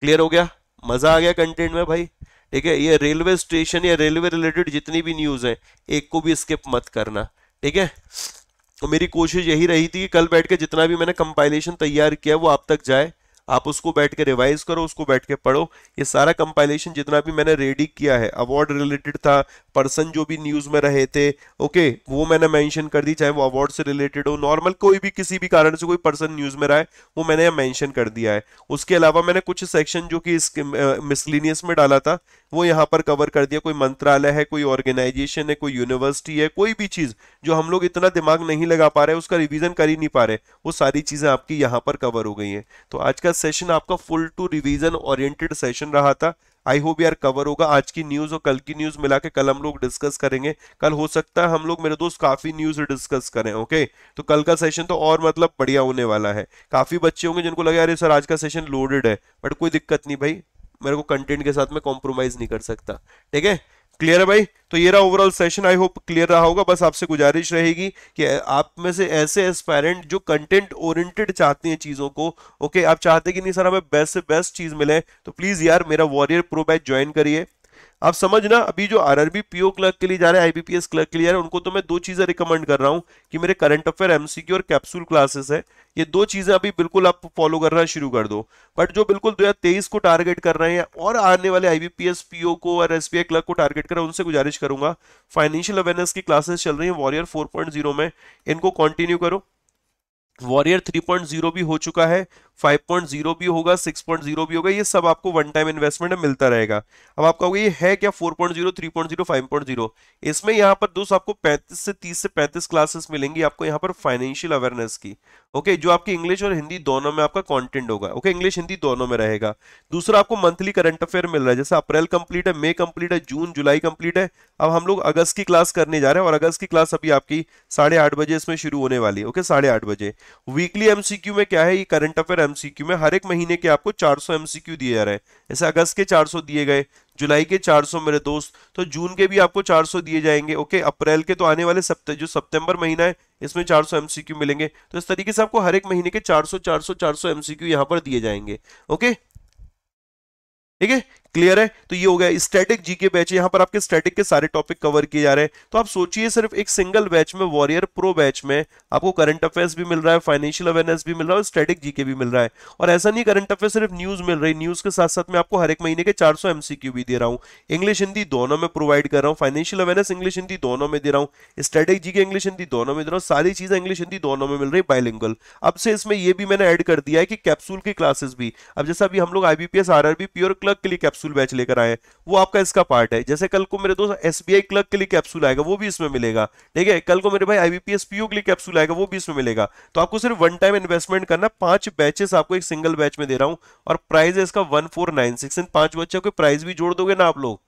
clear हो गया मजा आ गया कंटेंट में भाई ठीक है ये रेलवे स्टेशन या रेलवे रिलेटेड जितनी भी न्यूज है एक को भी स्किप मत करना ठीक है और तो मेरी कोशिश यही रही थी कि कल बैठ के जितना भी मैंने कंपाइलेशन तैयार किया वो आप तक जाए आप उसको बैठ के रिवाइज करो उसको बैठ के पढ़ो ये सारा कंपाइलेशन जितना भी मैंने रेडी किया है अवार्ड रिलेटेड था पर्सन जो भी न्यूज़ में रहे थे ओके वो मैंने मेंशन कर दी चाहे वो अवार्ड से रिलेटेड हो नॉर्मल कोई भी किसी भी कारण से कोई पर्सन न्यूज़ में रहा है वो मैंने मैंशन कर दिया है उसके अलावा मैंने कुछ सेक्शन जो कि मिसलिनियस में डाला था वो यहाँ पर कवर कर दिया कोई मंत्रालय है कोई ऑर्गेनाइजेशन है कोई यूनिवर्सिटी है कोई भी चीज़ जो हम लोग इतना दिमाग नहीं लगा पा रहे उसका रिविजन कर ही नहीं पा रहे वो सारी चीज़ें आपकी यहाँ पर कवर हो गई हैं तो आज का सेशन आपका full to revision oriented session रहा था आई होप यार कवर होगा आज की न्यूज और कल की न्यूज मिला के कल हम लोग डिस्कस करेंगे कल हो सकता है हम लोग मेरे दोस्त काफी न्यूज डिस्कस करें ओके तो कल का सेशन तो और मतलब बढ़िया होने वाला है काफी बच्चे होंगे जिनको लगे अरे सर आज का सेशन लोडेड है बट कोई दिक्कत नहीं भाई मेरे को कंटेंट के साथ में कॉम्प्रोमाइज नहीं कर सकता ठीक है क्लियर है भाई तो ये रहा overall session I hope clear रहा होगा बस आपसे गुजारिश रहेगी कि आप में से ऐसे एस्पायरेंट जो कंटेंट ओरिएंटेड चाहते हैं चीज़ों को ओके आप चाहते कि नहीं सर हमें बेस्ट से बेस्ट चीज़ मिले तो प्लीज़ यार मेरा वॉरियर प्रो बैच ज्वाइन करिए अब समझना अभी जो आरआरबी पीओ क्लर्क के लिए जा रहे हैं आईबीपीएस क्लर्क के लिए जा रहे हैं उनको तो मैं दो चीज़ें रिकमेंड कर रहा हूँ कि मेरे करंट अफेयर एमसीक्यू और कैप्सूल क्लासेस है ये दो चीज़ें अभी बिल्कुल आप फॉलो करना शुरू कर दो बट जो बिल्कुल 2023 को टारगेट कर रहे हैं और आने वाले आईबीपीएस पीओ को और एस क्लर्क को टारगेट कर रहे हैं उनसे गुजारिश करूंगा फाइनेंशियल अवेयरनेस की क्लासेस चल रही है वॉरियर फोर में इनको कॉन्टिन्यू करो वॉरियर 3.0 भी हो चुका है 5.0 भी होगा 6.0 भी होगा ये सब आपको वन टाइम इन्वेस्टमेंट में मिलता रहेगा अब आप कहोगे ये है क्या 4.0 3.0 5.0 इसमें यहाँ पर दोस्त आपको 35 से 30 से 35 क्लासेस मिलेंगी आपको यहाँ पर फाइनेंशियल अवेयरनेस की ओके जो आपकी इंग्लिश और हिंदी दोनों में आपका कॉन्टेंट होगा ओके इंग्लिश हिंदी दोनों में रहेगा दूसरा आपको मंथली करंट अफेयर मिल रहा है जैसे अप्रैल कंप्लीट है मे कंप्लीट है जून जुलाई कंप्लीट है अब हम लोग अगस्त की क्लास करने जा रहे हैं और अगस्त की क्लास अभी आपकी साढ़े बजे इसमें शुरू होने वाली है ओके साढ़े बजे वीकली एमसीक्यू में क्या है ये करंट अफेयर एमसीक्यू में हर एक महीने के आपको 400 सौ एमसीक्यू दिए जा रहे हैं जैसे अगस्त के 400 दिए गए जुलाई के 400 मेरे दोस्त तो जून के भी आपको 400 दिए जाएंगे ओके अप्रैल के तो आने वाले सप्ते, जो सितंबर महीना है इसमें 400 सौ एमसीक्यू मिलेंगे तो इस तरीके से आपको हर एक महीने के 400 400 400 एमसीक्यू यहां पर दिए जाएंगे ओके ठीक है क्लियर है तो ये हो गया स्टैटिक जीके बैच यहाँ पर आपके स्टैटिक के सारे टॉपिक कवर किए जा रहे हैं तो आप सोचिए सिर्फ एक सिंगल बैच में वॉरियर प्रो बैच में आपको करंट अफेयर्स भी मिल रहा है फाइनेंशियल अवेयरनेस भी मिल रहा है और स्टैटिक जीके भी मिल रहा है और ऐसा नहीं करंट अफेयर सिर्फ न्यूज मिल रही न्यूज के साथ साथ मैं आपको हर एक महीने के चार सौ एमसीक्यू भी दे रहा हूँ इंग्लिश हिंदी दोनों में प्रोवाइड कर रहा हूँ फाइनेंशियल अवेयरनेस इंग्लिश हिंदी दोनों में दे रहा हूँ स्टैटिक जीके इंग्लिश हिंदी दोनों में दे रहा हूँ सारी चीजें इंग्लिश हिंदी दोनों में मिल रही बाइलिंगल अब से इसमें यह भी मैंने एड कर दिया है कि कैप्सूल की क्लासेस भी अब जैसा अभी हम लोग आईबीपीएस आरबी प्योर क्लर्क के लिए कैप्सूल कैप्सूल बैच लेकर आए वो आपका इसका पार्ट है जैसे कल को मेरे दोस्त एस क्लर्क के लिए कैप्सूल आएगा वो भी इसमें मिलेगा ठीक है कल को मेरे भाई आईबीपीएस पीओ के लिए कैप्सूल आएगा वो भी इसमें मिलेगा तो आपको सिर्फ वन टाइम इन्वेस्टमेंट करना पांच बैचेस आपको एक सिंगल बैच में दे रहा हूँ और प्राइस है इसका वन फोर नाइन सिक्स इन पांच बच्चों के प्राइस भी जोड़ दोगे ना आप लोग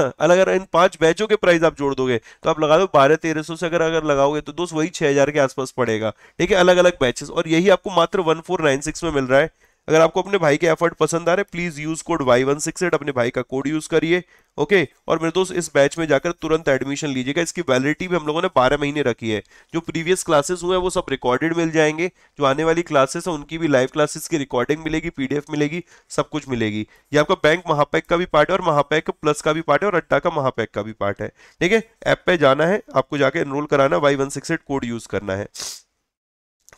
हाँ, अलग अगर इन पांच बैचों के प्राइस आप जोड़ दोगे तो आप लगा दो बारह तेरह सौ से अगर अगर लगाओगे तो दोस्त वही छह हजार के आसपास पड़ेगा ठीक है अलग अलग बैचेस और यही आपको मात्र वन फोर नाइन सिक्स में मिल रहा है अगर आपको अपने भाई के एफर्ट पसंद आ रहे please use code Y one six eight अपने भाई का कोड यूज करिए ओके और मेरे दोस्त इस बैच में जाकर तुरंत एडमिशन लीजिएगा इसकी वैलिडिटी भी हम लोगों ने बारह महीने रखी है जो प्रीवियस क्लासेस हुए हैं वो सब रिकॉर्डेड मिल जाएंगे जो आने वाली क्लासेस है उनकी भी लाइव क्लासेस की रिकॉर्डिंग मिलेगी पीडीएफ मिलेगी सब कुछ मिलेगी ये आपका बैंक महापैक का भी पार्ट है और महापैक प्लस का भी पार्ट है और अड्डा का महापैक का भी पार्ट है ठीक है ऐप पे जाना है आपको जाकर एनरोल कराना Y one six code use करना है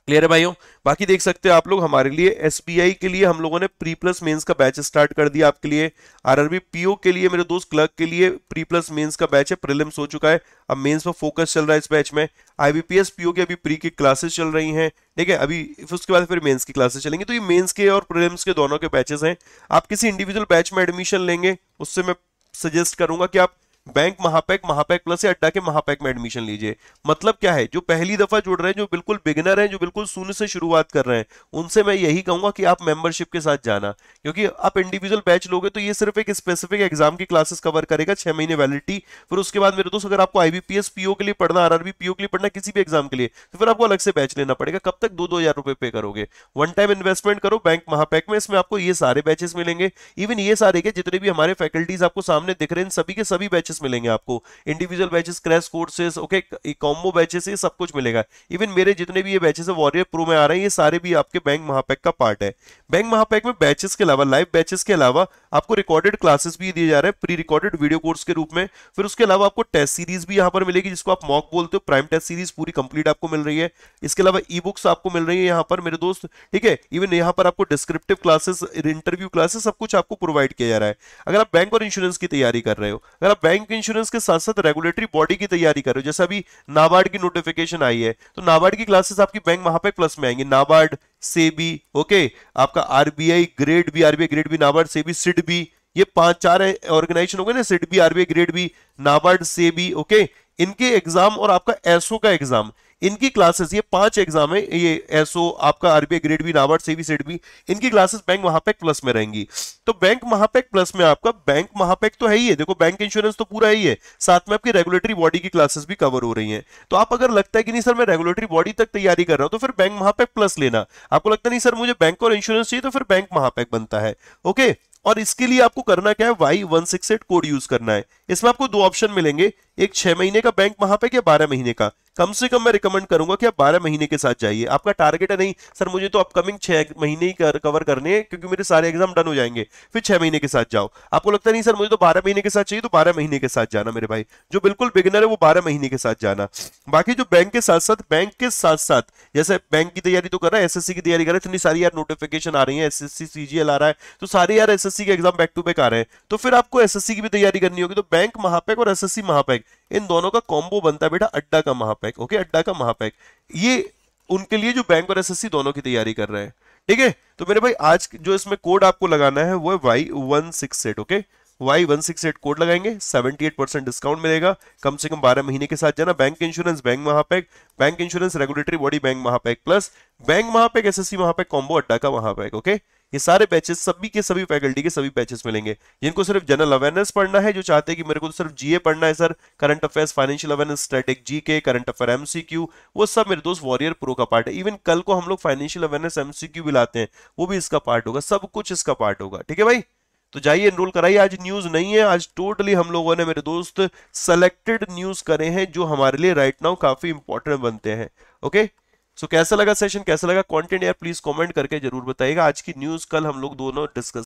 क्लियर है भाइयों बाकी देख सकते हो आप लोग हमारे लिए एसबीआई के लिए हम लोगों ने प्री प्लस मेंस का बैच स्टार्ट कर दिया आपके लिए आरआरबी पीओ के लिए मेरे दोस्त क्लर्क के लिए प्री प्लस मेंस का बैच है प्रिलिम्स हो चुका है अब मेंस पर फोकस चल रहा है इस बैच में आईबीपीएस पीओ के अभी प्री की क्लासेस चल रही है ठीक है अभी उसके बाद फिर मेन्स की क्लासेस चलेंगे तो ये मेन्स के और प्रिलिम्स के दोनों के बैचेस हैं आप किसी इंडिविजुअल बैच में एडमिशन लेंगे उससे मैं सजेस्ट करूंगा कि आप बैंक महापैक महापैक प्लस या अड्डा के महापैक में एडमिशन लीजिए मतलब क्या है जो पहली दफा जुड़ रहे हैं जो बिल्कुल बिगनर हैं जो बिल्कुल शून्य से शुरुआत कर रहे हैं उनसे मैं यही कहूंगा कि आप मेंबरशिप के साथ जाना क्योंकि आप इंडिविजुअल बैच लोगे तो ये सिर्फ एक स्पेसिफिक एग्जाम की क्लासेस कवर करेगा छह महीने वैलिडिटी फिर उसके बाद मेरे दोस्त अगर आपको आईबीपीएस पीओ के लिए पढ़ना आरआरबी पीओ के लिए पढ़ना किसी भी एग्जाम के लिए तो फिर आपको अलग से बैच लेना पड़ेगा कब तक दो दो हजार रुपए पे करोगे वन टाइम इन्वेस्टमेंट करो बैंक महापैक में इसमें आपको ये सारे बैचेस मिलेंगे इवन ये सारे के जितने भी हमारे फैकल्टीज आपको सामने दिख रहे हैं सभी के सभी बैचेस बैचेस मिलेंगे आपको individual batches crash courses okay combo batches ये सब कुछ मिलेगा इवन मेरे जितने भी ये बैचेस है वॉरियर प्रो में आ रहे हैं ये सारे भी आपके बैंक महापैक का पार्ट है बैंक महापैक में बैचेस के अलावा लाइव बैचेस के अलावा आपको रिकॉर्डेड क्लासेस भी दिए जा रहे हैं प्री रिकॉर्डेड वीडियो कोर्स के रूप में फिर उसके अलावा आपको टेस्ट सीरीज भी यहाँ पर मिलेगी जिसको आप मॉक बोलते हो प्राइम टेस्ट सीरीज पूरी कंप्लीट आपको मिल रही है इसके अलावा ई बुक्स आपको मिल रही है यहाँ पर मेरे दोस्त ठीक है इवन यहाँ पर आपको डिस्क्रिप्टिव क्लासेस इंटरव्यू क्लासेस सब कुछ आपको प्रोवाइड किया जा रहा है अगर आप बैंक और इंश्योरेंस की तैयारी कर रहे हो अगर आप बैंक बैंक इंश्योरेंस के साथ साथ रेगुलेटरी बॉडी की तैयारी करो जैसे अभी नाबार्ड की नोटिफिकेशन आई है तो नाबार्ड की क्लासेस आपकी बैंक वहां पे प्लस में आएंगे नाबार्ड सेबी ओके आपका RBI grade B RBI grade B NABARD SEBI SIDBI ये पांच चार ऑर्गेनाइजेशन हो गए ना SIDBI RBI grade B NABARD SEBI okay इनके एग्जाम और आपका एसओ का एग्जाम इनकी क्लासेस ये पांच एग्जाम है ये एसओ आपका RBI grade B NABARD SEBI SIDBI इनकी क्लासेस बैंक महापैक प्लस में रहेंगी तो बैंक महापैक प्लस में आपका बैंक महापैक तो है ही है देखो बैंक इंश्योरेंस तो पूरा ही है साथ में आपकी रेगुलेटरी बॉडी की क्लासेस भी कवर हो रही है तो आप अगर लगता है कि नहीं सर मैं रेगुलेटरी बॉडी तक तैयारी कर रहा हूं तो फिर बैंक महापैक प्लस लेना आपको लगता नहीं सर मुझे बैंक और इंश्योरेंस चाहिए तो फिर बैंक महापैक बनता है ओके और इसके लिए आपको करना क्या है Y one six eight code use करना है इसमें आपको दो ऑप्शन मिलेंगे एक छह महीने का बैंक वहां पे क्या बारह महीने का कम से कम मैं रिकमेंड करूंगा कि आप बारह महीने के साथ जाइए आपका टारगेट है नहीं सर मुझे तो अपकमिंग छह महीने ही कर, कवर करने हैं क्योंकि मेरे सारे एग्जाम डन हो जाएंगे फिर छह महीने के साथ जाओ आपको लगता है नहीं सर मुझे तो बारह महीने के साथ चाहिए तो बारह महीने के साथ जाना मेरे भाई जो बिल्कुल बिगनर है वो बारह महीने के साथ जाना बाकी जो बैंक के साथ साथ बैंक के साथ साथ जैसे बैंक की तैयारी तो कर रहा है एस की तैयारी कर रहा है इतनी सारी यार नोटिफिकेशन आ रही है एस सीजीएल आ रहा है तो सारे यार एस के एग्जाम बैक टू बैक आ रहे हैं तो फिर आपको एस की भी तैयारी करनी होगी तो बैंक महापैक और एसएससी महापैक इन दोनों का कॉम्बो बनता है बेटा अड्डा का महापैक ओके अड्डा का महापैक ये उनके लिए जो बैंक और एसएससी दोनों की तैयारी कर रहे हैं ठीक है तो मेरे भाई आज जो इसमें कोड आपको लगाना है वो है Y one six eight okay Y one six eight code लगाएंगे सेवेंटी एट परसेंट डिस्काउंट मिलेगा कम से कम बारह महीने के साथ जाना bank insurance bank महापैक bank insurance regulatory body bank महापैक plus bank महापैक एस एस सी महापैक कॉम्बो अड्डा का महापैक ओके ये सारे बैचेस सभी के सभी फैकल्टी के सभी बैचेस मिलेंगे जिनको सिर्फ जनरल अवेयरनेस पढ़ना है जो चाहते हैं कि मेरे को तो सिर्फ जीए पढ़ना है sir current affairs financial awareness static G K current affair MCQ वो सब मेरे दोस्त वॉरियर प्रो का पार्ट है इवन कल को हम लोग फाइनेंशियल अवेयरनेस एमसीक्यू भी लाते हैं वो भी इसका पार्ट होगा सब कुछ इसका पार्ट होगा ठीक है भाई तो जाइए एनरोल कराइए आज न्यूज नहीं है आज टोटली हम लोगों ने मेरे दोस्त सेलेक्टेड न्यूज करे हैं जो हमारे लिए राइट नाउ काफी इंपॉर्टेंट बनते हैं ओके सो so, कैसा लगा सेशन कैसा लगा कंटेंट यार प्लीज कमेंट करके जरूर बताइएगा आज की न्यूज कल हम लोग दोनों डिस्कस